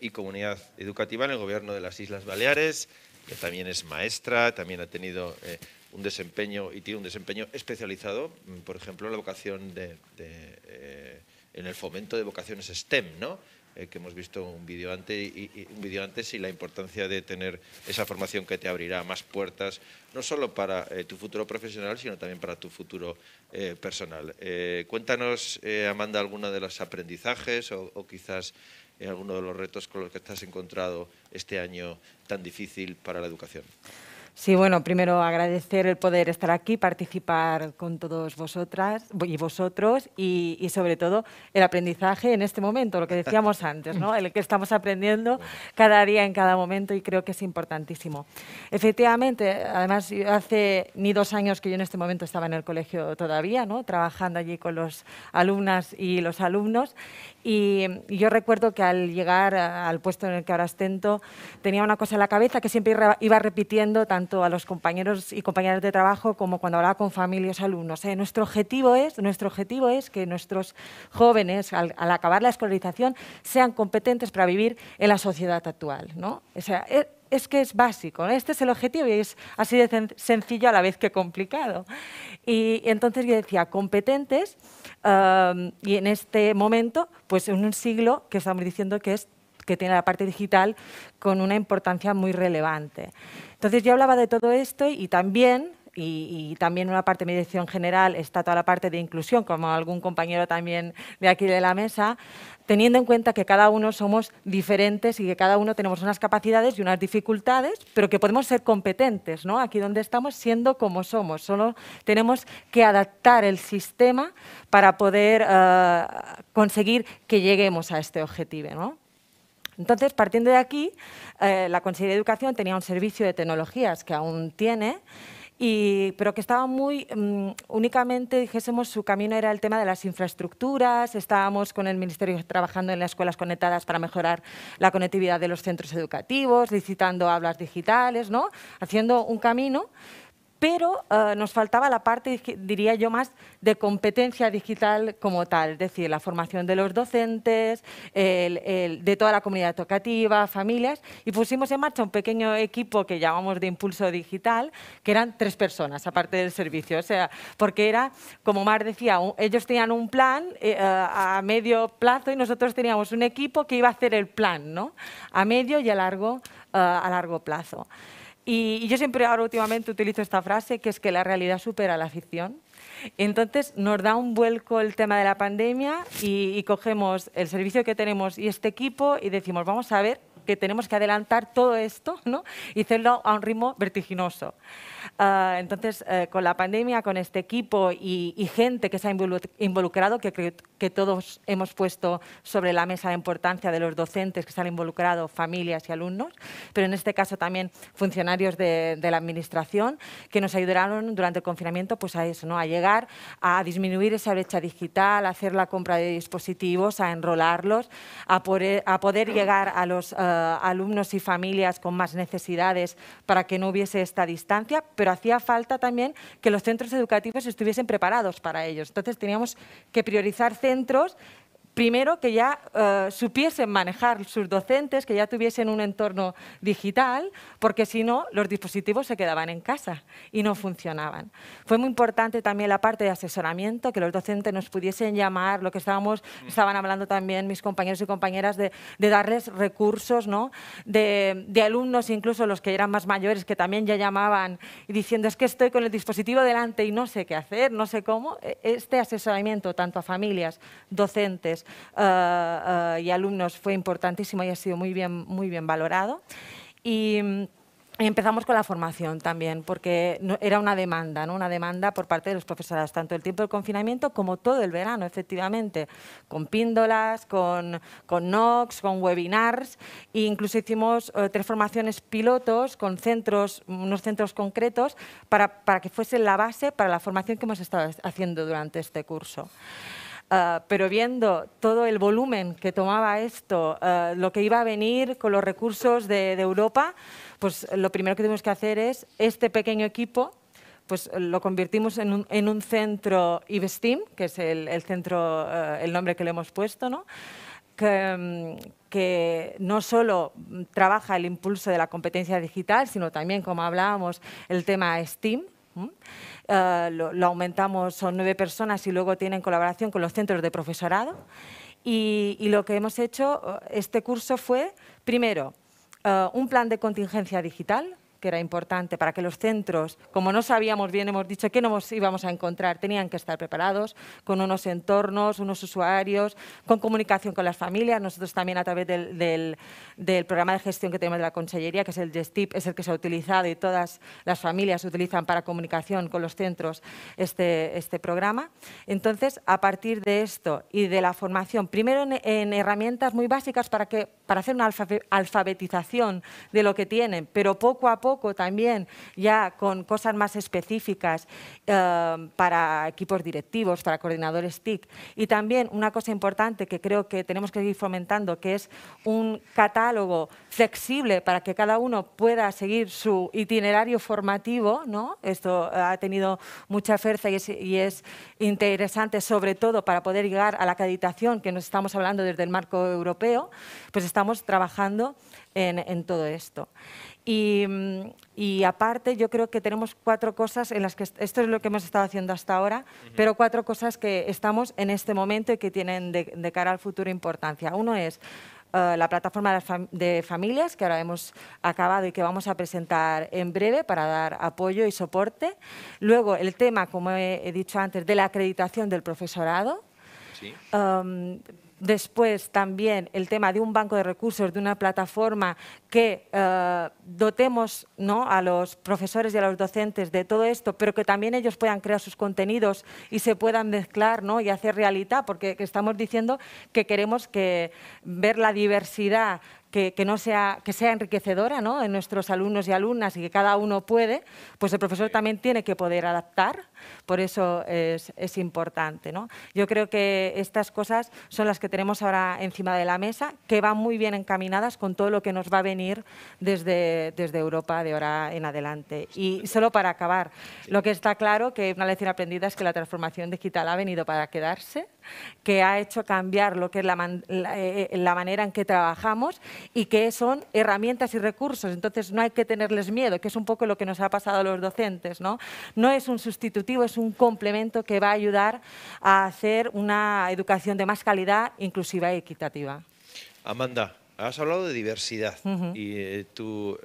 Speaker 1: y Comunidad Educativa en el Gobierno de las Islas Baleares que también es maestra, también ha tenido eh, un desempeño y tiene un desempeño especializado, mm, por ejemplo, en la vocación de, eh, en el fomento de vocaciones STEM, ¿no? Eh, que hemos visto un vídeo antes y, la importancia de tener esa formación que te abrirá más puertas no solo para tu futuro profesional sino también para tu futuro personal cuéntanos Amanda alguna de los aprendizajes o quizás en alguno de los retos con los que has encontrado este año tan difícil para la educación.
Speaker 5: Sí, bueno, primero agradecer el poder estar aquí, participar con todos vosotras y vosotros y, sobre todo el aprendizaje en este momento, lo que decíamos antes, ¿no? el que estamos aprendiendo cada día en cada momento y creo que es importantísimo. Efectivamente, además hace ni dos años que yo en este momento estaba en el colegio todavía, ¿no? trabajando allí con los alumnas y los alumnos y, yo recuerdo que al llegar al puesto en el que ahora estento tenía una cosa en la cabeza que siempre iba repitiendo tanto tanto a los compañeros y compañeras de trabajo como cuando hablaba con familias, alumnos. ¿eh? Nuestro, objetivo es, nuestro objetivo es que nuestros jóvenes, al, acabar la escolarización, sean competentes para vivir en la sociedad actual. ¿no? O sea, e, es, que es básico. Este es el objetivo y es así de sencillo a la vez que complicado. Y, entonces yo decía, competentes, um, y en este momento, pues en un siglo que estamos diciendo que es que tiene la parte digital con una importancia muy relevante. Entonces yo hablaba de todo esto y también y, también una parte de mi dirección general está toda la parte de inclusión, como algún compañero también de aquí de la mesa, teniendo en cuenta que cada uno somos diferentes y que cada uno tenemos unas capacidades y unas dificultades, pero que podemos ser competentes, ¿no? Aquí donde estamos, siendo como somos. Solo tenemos que adaptar el sistema para poder eh, conseguir que lleguemos a este objetivo, ¿no? Entonces, partiendo de aquí, eh, la Consejería de Educación tenía un servicio de tecnologías que aún tiene, y, pero que estaba muy, mm, únicamente dijésemos, su camino era el tema de las infraestructuras, estábamos con el Ministerio trabajando en las escuelas conectadas para mejorar la conectividad de los centros educativos, licitando hablas digitales, ¿no? haciendo un camino pero eh, nos faltaba la parte, diría yo, más de competencia digital como tal, es decir, la formación de los docentes, de toda la comunidad educativa, familias, y pusimos en marcha un pequeño equipo que llamamos de impulso digital, que eran tres personas, aparte del servicio, o sea, porque era, como Mar decía, ellos tenían un plan eh, eh, a medio plazo y nosotros teníamos un equipo que iba a hacer el plan, ¿no? A medio y a largo, a largo plazo. Y, yo siempre ahora últimamente utilizo esta frase, que es que la realidad supera la ficción. Entonces nos da un vuelco el tema de la pandemia y cogemos el servicio que tenemos y este equipo y decimos, vamos a ver que tenemos que adelantar todo esto ¿no? y hacerlo a un ritmo vertiginoso. Ah, entonces, eh, con la pandemia, con este equipo y, gente que se ha involucrado, que creo que todos hemos puesto sobre la mesa la importancia de los docentes que se han involucrado, familias y alumnos, pero en este caso también funcionarios de, la Administración, que nos ayudaron durante el confinamiento pues, a eso, ¿no? a llegar a disminuir esa brecha digital, a hacer la compra de dispositivos, a enrolarlos, a poder, a poder llegar a los... Eh, eh, alumnos y familias con más necesidades para que no hubiese esta distancia, pero hacía falta también que los centros educativos estuviesen preparados para ellos. Entonces teníamos que priorizar centros primero que ya eh, supiesen manejar sus docentes, que ya tuviesen un entorno digital, porque si no, los dispositivos se quedaban en casa y no funcionaban. Fue muy importante también la parte de asesoramiento, que los docentes nos pudiesen llamar, lo que estábamos, mm. estaban hablando también mis compañeros y compañeras, de, darles recursos, ¿no? de, de alumnos, incluso los que eran más mayores, que también ya llamaban diciendo, es que estoy con el dispositivo delante y no sé qué hacer, no sé cómo. E, este asesoramiento, tanto a familias, docentes, eh, eh, y alumnos fue importantísimo y ha sido muy bien, muy bien valorado. Y, mm, empezamos con la formación también, porque era una demanda, ¿no? una demanda por parte de los profesores tanto el tiempo del confinamiento como todo el verano, efectivamente, con píndolas, con, con NOX, con webinars, e incluso hicimos eh, tres formaciones pilotos con centros, unos centros concretos, para, para que fuese la base para la formación que hemos estado haciendo durante este curso. Ah, pero viendo todo el volumen que tomaba esto, ah, lo que iba a venir con los recursos de, Europa, pues lo primero que tenemos que hacer es este pequeño equipo pues lo convertimos en un, en un centro IBSTEAM, que es el, centro, ah, el nombre que le hemos puesto, ¿no? Que, mm, que, no solo trabaja el impulso de la competencia digital, sino también, como hablábamos, el tema STEAM, Ah, lo, aumentamos, son nueve personas y luego tienen colaboración con los centros de profesorado. Y, lo que hemos hecho oh, este curso fue, primero, ah, un plan de contingencia digital que era importante para que los centros, como no sabíamos bien, hemos dicho que no nos íbamos a encontrar, tenían que estar preparados con unos entornos, unos usuarios, con comunicación con las familias. Nosotros también a través del, programa de gestión que tenemos de la Consellería, que es el GESTIP, es el que se ha utilizado y todas las familias utilizan para comunicación con los centros este, este programa. Entonces, a partir de esto y de la formación, primero en, en herramientas muy básicas para, que, para hacer una alfabetización de lo que tienen, pero poco a poco también ya con cosas más específicas eh, para equipos directivos, para coordinadores TIC. Y también una cosa importante que creo que tenemos que seguir fomentando, que es un catálogo flexible para que cada uno pueda seguir su itinerario formativo. ¿no? Esto ha tenido mucha fuerza y es, interesante sobre todo para poder llegar a la acreditación que nos estamos hablando desde el marco europeo, pues estamos trabajando en, en todo esto. Mm, y, aparte, yo creo que tenemos cuatro cosas en las que esto es lo que hemos estado haciendo hasta ahora, pero cuatro cosas que estamos en este momento y que tienen de, cara al futuro importancia. Uno es eh, la plataforma de, familias, que ahora hemos acabado y que vamos a presentar en breve para dar apoyo y soporte. Luego, el tema, como he, dicho antes, de la acreditación del profesorado. Sí. Em, Después también el tema de un banco de recursos, de una plataforma que eh, dotemos ¿no? a los profesores y a los docentes de todo esto, pero que también ellos puedan crear sus contenidos y se puedan mezclar ¿no? y hacer realidad, porque estamos diciendo que queremos que ver la diversidad que, no sea, que sea enriquecedora ¿no? en nuestros alumnos y alumnas y que cada uno puede, pues el profesor también tiene que poder adaptar, por eso es, importante. ¿no? Yo creo que estas cosas son las que tenemos ahora encima de la mesa, que van muy bien encaminadas con todo lo que nos va a venir desde, desde Europa de ahora en adelante. Y solo para acabar, lo que está claro que una lección aprendida es que la transformación digital ha venido para quedarse que ha hecho cambiar lo que eh, eh, la, manera en que trabajamos y que son herramientas y recursos. Entonces no hay que tenerles miedo, que es un poco lo que nos ha pasado a los docentes. No, no es un sustitutivo, es un complemento que va a ayudar a hacer una educación de más calidad, inclusiva y equitativa.
Speaker 1: Amanda, has hablado de diversidad y eh, tú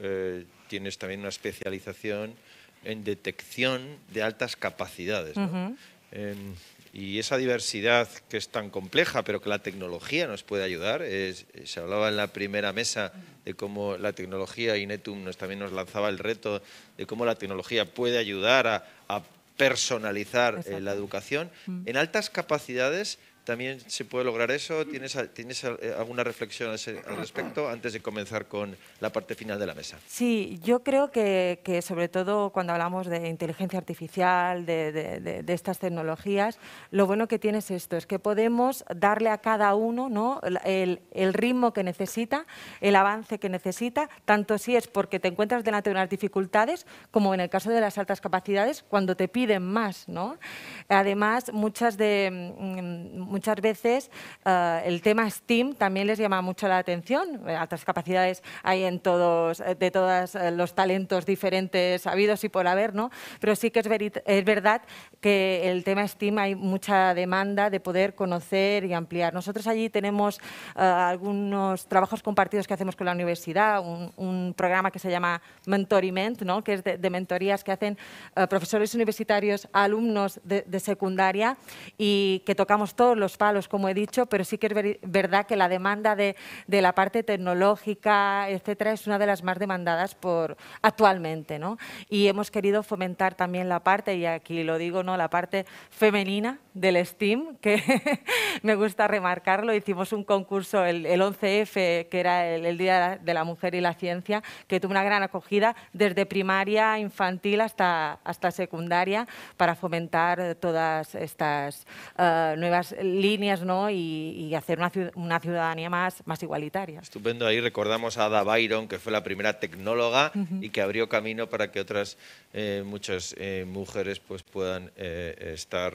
Speaker 1: tienes también una especialización en detección de altas capacidades. Y esa diversidad que es tan compleja, pero que la tecnología nos puede ayudar. se hablaba en la primera mesa de cómo la tecnología, y nos, también nos lanzaba el reto de cómo la tecnología puede ayudar a, personalizar eh, la educación mm. en altas capacidades también se puede lograr eso. ¿Tienes, ¿tienes eh, alguna reflexión al respecto antes de comenzar con la parte final de la mesa?
Speaker 5: Sí, yo creo que, sobre todo cuando hablamos de inteligencia artificial, de, estas tecnologías, lo bueno que tiene es esto, es que podemos darle a cada uno ¿no? el, ritmo que necesita, el avance que necesita, tanto si es porque te encuentras delante de unas dificultades, como en el caso de las altas capacidades, cuando te piden más. ¿no? Además, muchas de mm, muchas veces eh, el tema STEAM también les llama mucho la atención. Altas capacidades hay en todos, eh, de todos eh, los talentos diferentes habidos y por haber, ¿no? Pero sí que es, verdad que el tema STEAM hay mucha demanda de poder conocer y ampliar. Nosotros allí tenemos algunos trabajos compartidos que hacemos con la universidad, un, programa que se llama Mentoriment, ¿no? que es de, mentorías que hacen profesores universitarios alumnos de, de secundaria y que tocamos todos los palos, como he dicho, pero sí que es verdad que la demanda de, de, la parte tecnológica, etcétera, es una de las más demandadas por actualmente, ¿no? Y hemos querido fomentar también la parte, y aquí lo digo, ¿no? La parte femenina del STEAM, que me gusta remarcarlo. Hicimos un concurso, el, 11F, que era el, Día de la Mujer y la Ciencia, que tuvo una gran acogida desde primaria, infantil hasta, hasta secundaria, para fomentar todas estas eh, nuevas líneas ¿no? y, hacer una, una, ciudadanía más, más igualitaria.
Speaker 1: Estupendo, ahí recordamos a Ada Byron, que fue la primera tecnóloga y que abrió camino para que otras eh, muchas eh, mujeres pues, puedan estar...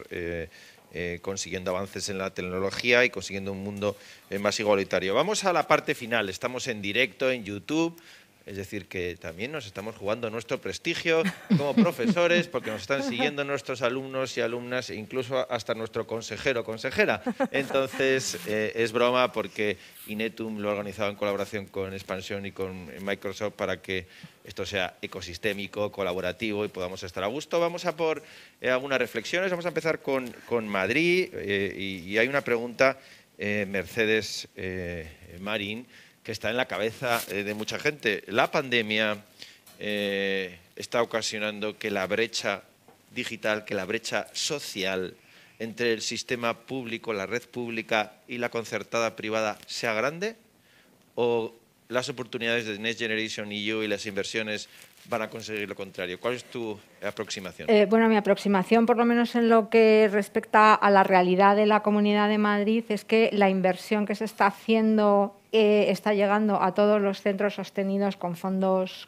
Speaker 1: Eh, consiguiendo avances en la tecnología y consiguiendo un mundo eh, más igualitario. Vamos a la parte final, estamos en directo en YouTube. Es decir, que también nos estamos jugando nuestro prestigio como profesores, porque nos están siguiendo nuestros alumnos y alumnas, e incluso hasta nuestro consejero o consejera. Entonces, eh, es broma porque Inetum lo ha organizado en colaboración con Expansión y con Microsoft para que esto sea ecosistémico, colaborativo y podamos estar a gusto. Vamos a por eh, algunas reflexiones. Vamos a empezar con, Madrid eh, y, y, hay una pregunta, Mercedes Marín que está en la cabeza eh, de mucha gente. La pandemia eh, está ocasionando que la brecha digital, que la brecha social entre el sistema público, la red pública y la concertada privada sea grande? ¿O las oportunidades de Next Generation EU y las inversiones van a conseguir lo contrario. ¿Cuál es tu aproximación? Eh,
Speaker 2: bueno, mi aproximación, por lo menos en lo que respecta a la realidad de la Comunidad de Madrid, es que la inversión que se está haciendo está llegando a todos los centros sostenidos con fondos,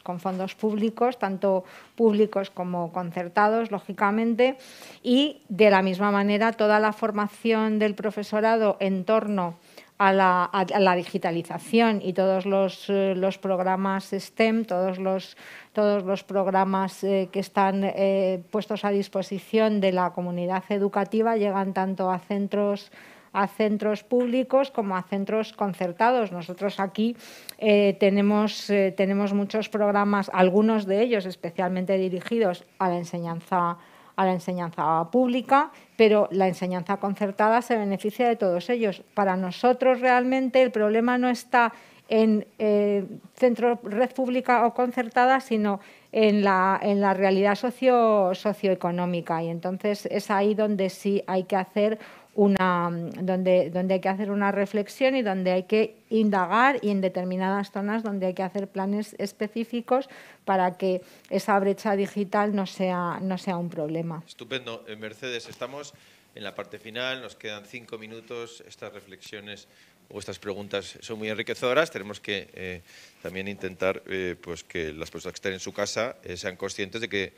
Speaker 2: públicos, tanto públicos como concertados, lógicamente, y de la misma manera toda la formación del profesorado en torno a la, digitalización y todos eh, los, programas STEM, todos los, programas eh, que están eh, puestos a disposición de la comunidad educativa llegan tanto a centros a centros públicos como a centros concertados. Nosotros aquí eh, tenemos, eh, tenemos muchos programas, algunos de ellos especialmente dirigidos a la enseñanza a la enseñanza pública, pero la enseñanza concertada se beneficia de todos ellos. Para nosotros realmente el problema no está en eh, centro red pública o concertada, sino en la, en la realidad socio, socioeconómica. Y entonces es ahí donde sí hay que hacer una, mm, donde, donde hay que hacer una reflexión y donde hay que indagar y en determinadas zonas donde hay que hacer planes específicos para que esa brecha digital no sea, no sea un problema.
Speaker 1: Estupendo. Eh, Mercedes, estamos en la parte final, nos quedan cinco minutos. Estas reflexiones o estas preguntas son muy enriquecedoras. Tenemos que eh, también intentar eh, pues que las personas que estén en su casa sean conscientes de que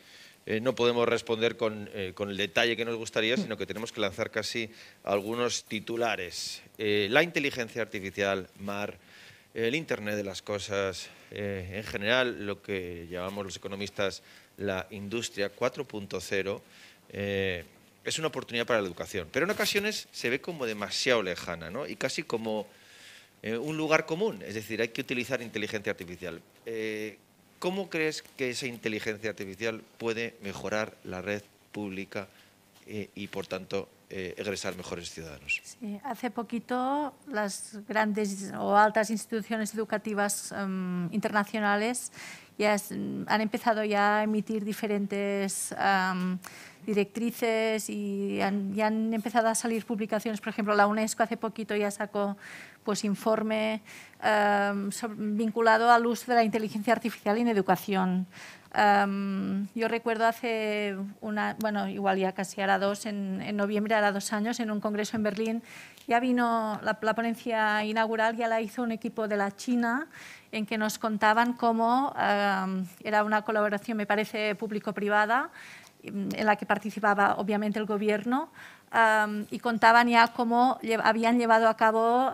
Speaker 1: eh, no podemos responder eh, con, el detalle que nos gustaría, sino que tenemos que lanzar casi algunos titulares. Eh, la inteligencia artificial, Mar, el Internet de las cosas, en general lo que llamamos los economistas la industria 4.0, es una oportunidad para la educación, pero en ocasiones se ve como demasiado lejana ¿no? y casi como un lugar común, es decir, hay que utilizar inteligencia artificial. ¿Cómo crees que esa inteligencia artificial puede mejorar la red pública eh, y, por tanto, eh, egresar mejores ciudadanos?
Speaker 4: hace poquito las grandes o altas instituciones educativas em, internacionales ya han empezado ya a emitir diferentes em, directrices y han, han, empezado a salir publicaciones. Por ejemplo, la UNESCO hace poquito ya sacó pues, informe em, vinculado al uso de la inteligencia artificial en educación. Em, yo recuerdo hace una, bueno, igual ya casi ahora dos, en, noviembre, ahora dos años, en un congreso en Berlín, ya vino la, ponencia inaugural, ya la hizo un equipo de la China, en que nos contaban cómo em, era una colaboración, me parece, público-privada, Mm, en la que participaba obviamente el gobierno, y contaban ya cómo habían llevado a cabo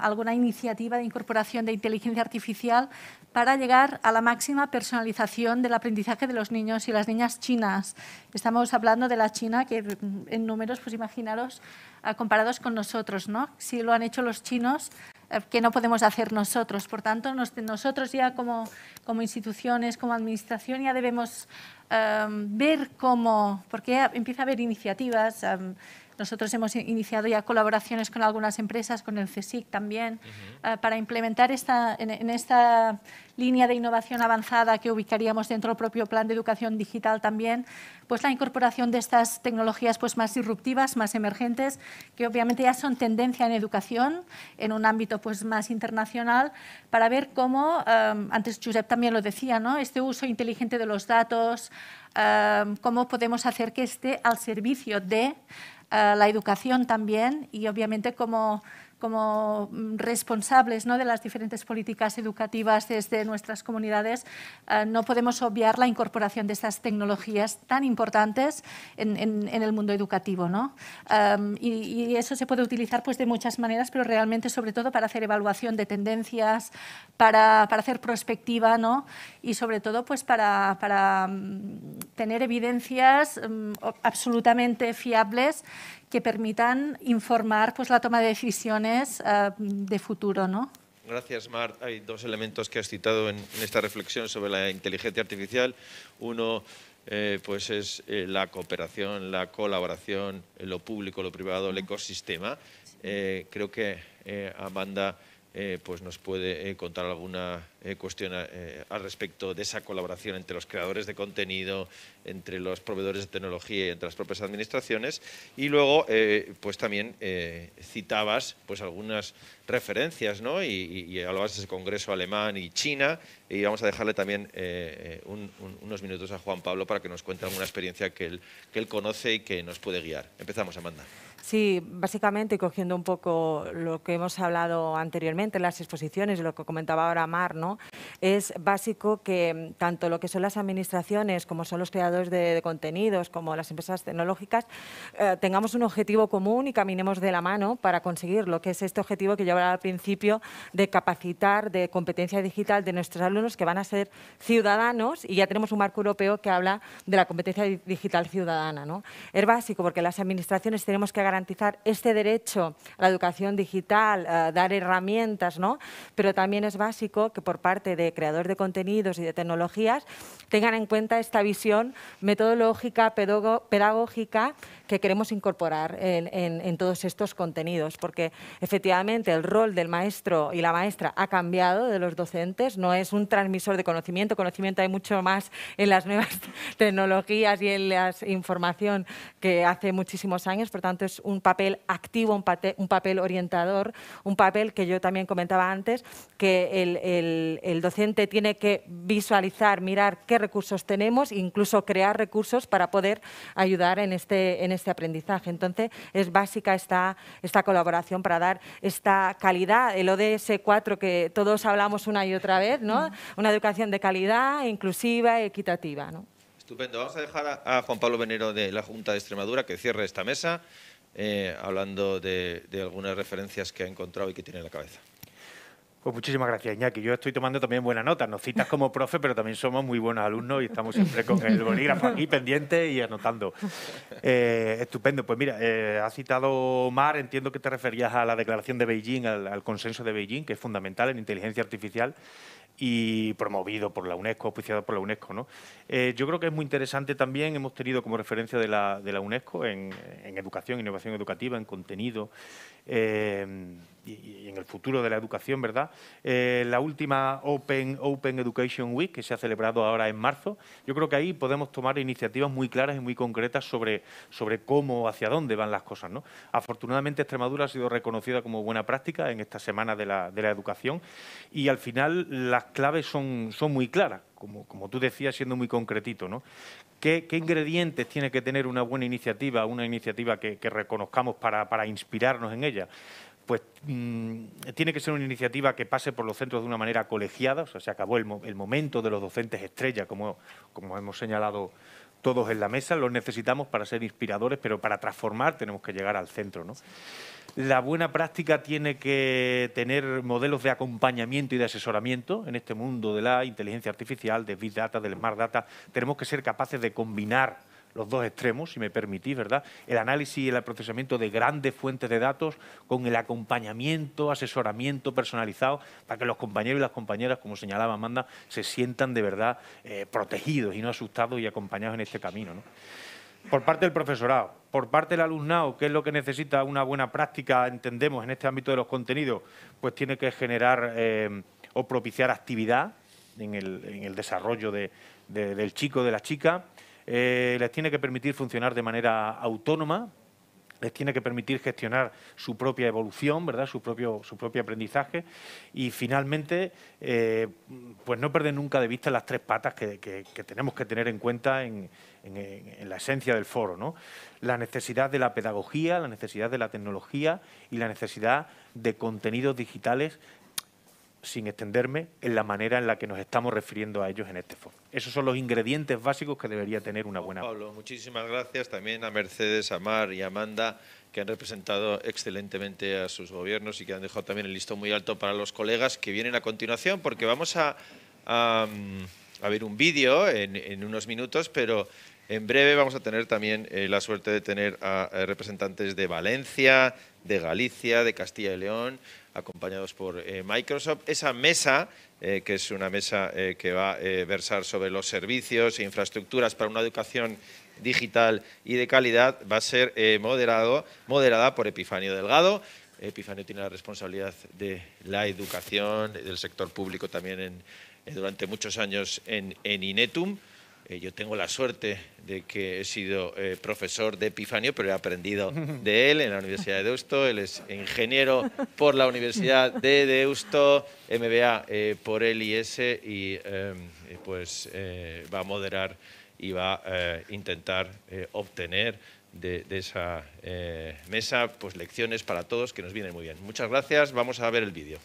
Speaker 4: alguna iniciativa de incorporación de inteligencia artificial para llegar a la máxima personalización del aprendizaje de los niños y las niñas chinas. Estamos hablando de la China, que mm, en números, pues imaginaros, ah, comparados con nosotros, ¿no? Si lo han hecho los chinos, eh, que no podemos hacer nosotros. Por tanto, nosotros ya como, como, instituciones, como administración, ya debemos eh, ver cómo, porque empieza a haber iniciativas. Em, nosotros hemos iniciado ya colaboraciones con algunas empresas, con el CSIC también, eh, para implementar esta, en, esta línea de innovación avanzada que ubicaríamos dentro del propio plan de educación digital también, pues la incorporación de estas tecnologías pues, más disruptivas, más emergentes, que obviamente ya son tendencia en educación, en un ámbito pues, más internacional, para ver cómo, eh, antes Josep también lo decía, ¿no? este uso inteligente de los datos, eh, cómo podemos hacer que esté al servicio de eh, la educación también y obviamente como como mm, responsables de las diferentes políticas educativas desde nuestras comunidades, eh, no podemos obviar la incorporación de estas tecnologías tan importantes en, el mundo educativo. Em, y, eso se puede utilizar pues, de muchas maneras, pero realmente sobre todo para hacer evaluación de tendencias, para, hacer prospectiva ¿no? y sobre todo pues, para, mm, tener evidencias mm, absolutamente fiables que permitan informar pues, la toma de decisiones eh, de futuro. ¿no?
Speaker 1: Gracias, Mart. Hay dos elementos que has citado en, esta reflexión sobre la inteligencia artificial. Uno eh, pues es eh, la cooperación, la colaboración, lo público, lo privado, el ecosistema. creo que Amanda eh, pues nos puede eh, contar alguna eh, cuestión al respecto de esa colaboración entre los creadores de contenido, entre los proveedores de tecnología y entre las propias administraciones. Y luego, pues también citabas pues algunas referencias, ¿no? Y, y, de ese congreso alemán y China. Y vamos a dejarle también unos minutos a Juan Pablo para que nos cuente alguna experiencia que él, que él conoce y que nos puede guiar. Empezamos, Amanda.
Speaker 5: Sí, básicamente cogiendo un poco lo que hemos hablado anteriormente, las exposiciones lo que comentaba ahora Mar, ¿no? es básico que mm, tanto lo que son las administraciones como son los creadores de, contenidos, como las empresas tecnológicas, eh, tengamos un objetivo común y caminemos de la mano para conseguir lo que es este objetivo que yo hablaba al principio de capacitar de competencia digital de nuestros alumnos que van a ser ciudadanos y ya tenemos un marco europeo que habla de la competencia digital ciudadana. ¿no? Es básico porque las administraciones tenemos que garantizar este derecho a la educación digital, dar herramientas, ¿no? pero también es básico que por parte de creadores de contenidos y de tecnologías tengan en cuenta esta visión metodológica, pedagógica que queremos incorporar en, en todos estos contenidos, porque efectivamente el rol del maestro y la maestra ha cambiado de los docentes, no es un transmisor de conocimiento, conocimiento hay mucho más en las nuevas tecnologías y en la información que hace muchísimos años, por tanto es un papel activo, un, papel, orientador, un papel que yo también comentaba antes, que el, docente tiene que visualizar, mirar qué recursos tenemos, incluso crear recursos para poder ayudar en este, este aprendizaje. Entonces, es básica esta, colaboración para dar esta calidad, el ODS 4 que todos hablamos una y otra vez, ¿no? Mm. Una educación de calidad, inclusiva, equitativa,
Speaker 3: Estupendo. Vamos a dejar
Speaker 1: a Juan Pablo Venero de la Junta de Extremadura que cierre esta mesa. Eh,
Speaker 3: hablando de, algunas referencias que ha encontrado y que tiene en la cabeza. Pues muchísimas gracias, Iñaki. Yo estoy tomando también buena nota. Nos citas como profe, pero también somos muy buenos alumnos y estamos siempre con el bolígrafo aquí pendiente y anotando. Eh, estupendo. Pues mira, eh, ha citado Omar, entiendo que te referías a la declaración de Beijing, al, consenso de Beijing, que es fundamental en inteligencia artificial y promovido por la UNESCO, auspiciado por la UNESCO. ¿no? Eh, yo creo que es muy interesante también, hemos tenido como referencia de la, de la UNESCO en, en, educación, innovación educativa, en contenido eh, y, en el futuro de la educación, ¿verdad? Eh, la última Open, Open Education Week que se ha celebrado ahora en marzo, yo creo que ahí podemos tomar iniciativas muy claras y muy concretas sobre, sobre cómo, hacia dónde van las cosas. ¿no? Afortunadamente Extremadura ha sido reconocida como buena práctica en esta semana de la, de la educación y al final las claves son, son muy claras, como, como, tú decías, siendo muy concretito. ¿no? ¿Qué, ingredientes tiene que tener una buena iniciativa, una iniciativa que, reconozcamos para, para inspirarnos en ella? pues mm, tiene que ser una iniciativa que pase por los centros de una manera colegiada, o sea, se acabó el, el momento de los docentes estrella, como, como, hemos señalado todos en la mesa, los necesitamos para ser inspiradores, pero para transformar tenemos que llegar al centro, ¿no? La buena práctica tiene que tener modelos de acompañamiento y de asesoramiento en este mundo de la inteligencia artificial, de Big Data, del Smart Data. Tenemos que ser capaces de combinar los dos extremos, si me permitís, ¿verdad? El análisis y el procesamiento de grandes fuentes de datos con el acompañamiento, asesoramiento personalizado para que los compañeros y las compañeras, como señalaba Amanda, se sientan de verdad eh, protegidos y no asustados y acompañados en este camino. Por parte del profesorado, por parte del alumnado, que es lo que necesita una buena práctica, entendemos, en este ámbito de los contenidos, pues tiene que generar eh, o propiciar actividad en el, desarrollo del chico, de la chica. Eh, les tiene que permitir funcionar de manera autónoma, les tiene que permitir gestionar su propia evolución, ¿verdad? Su propio, su propio aprendizaje y finalmente, eh, pues no perder nunca de vista las tres patas que, tenemos que tener en cuenta en, en, la esencia del foro, ¿no? La necesidad de la pedagogía, la necesidad de la tecnología y la necesidad de contenidos digitales sin extenderme en la manera en la que nos estamos refiriendo a ellos en este foro. Esos son los ingredientes básicos que debería tener una buena. Pablo, muchísimas
Speaker 1: gracias también a Mercedes, a Mar y a Amanda que han representado excelentemente a sus gobiernos y que han dejado también el listón muy alto para los colegas que vienen a continuación, porque vamos a, a, ver un vídeo en, unos minutos, pero en breve vamos a tener también eh, la suerte de tener a, representantes de Valencia, de Galicia, de Castilla y León, acompañados por eh, Microsoft. Esa mesa, eh, que es una mesa eh, que va a versar sobre los servicios e infraestructuras para una educación digital y de calidad, va a ser moderada por Epifanio Delgado. Epifanio tiene la responsabilidad de la educación, del sector público también durante muchos años en Inetum. Eh, yo tengo la suerte de que he sido eh, profesor de Epifanio, pero he aprendido de él en la Universidad de Deusto. Él es ingeniero por la Universidad de Deusto, MBA eh, por el IS y em, pues va a moderar y va a intentar obtener de, esa mesa pues lecciones para todos que nos vienen muy bien. Muchas gracias. Vamos a ver el vídeo.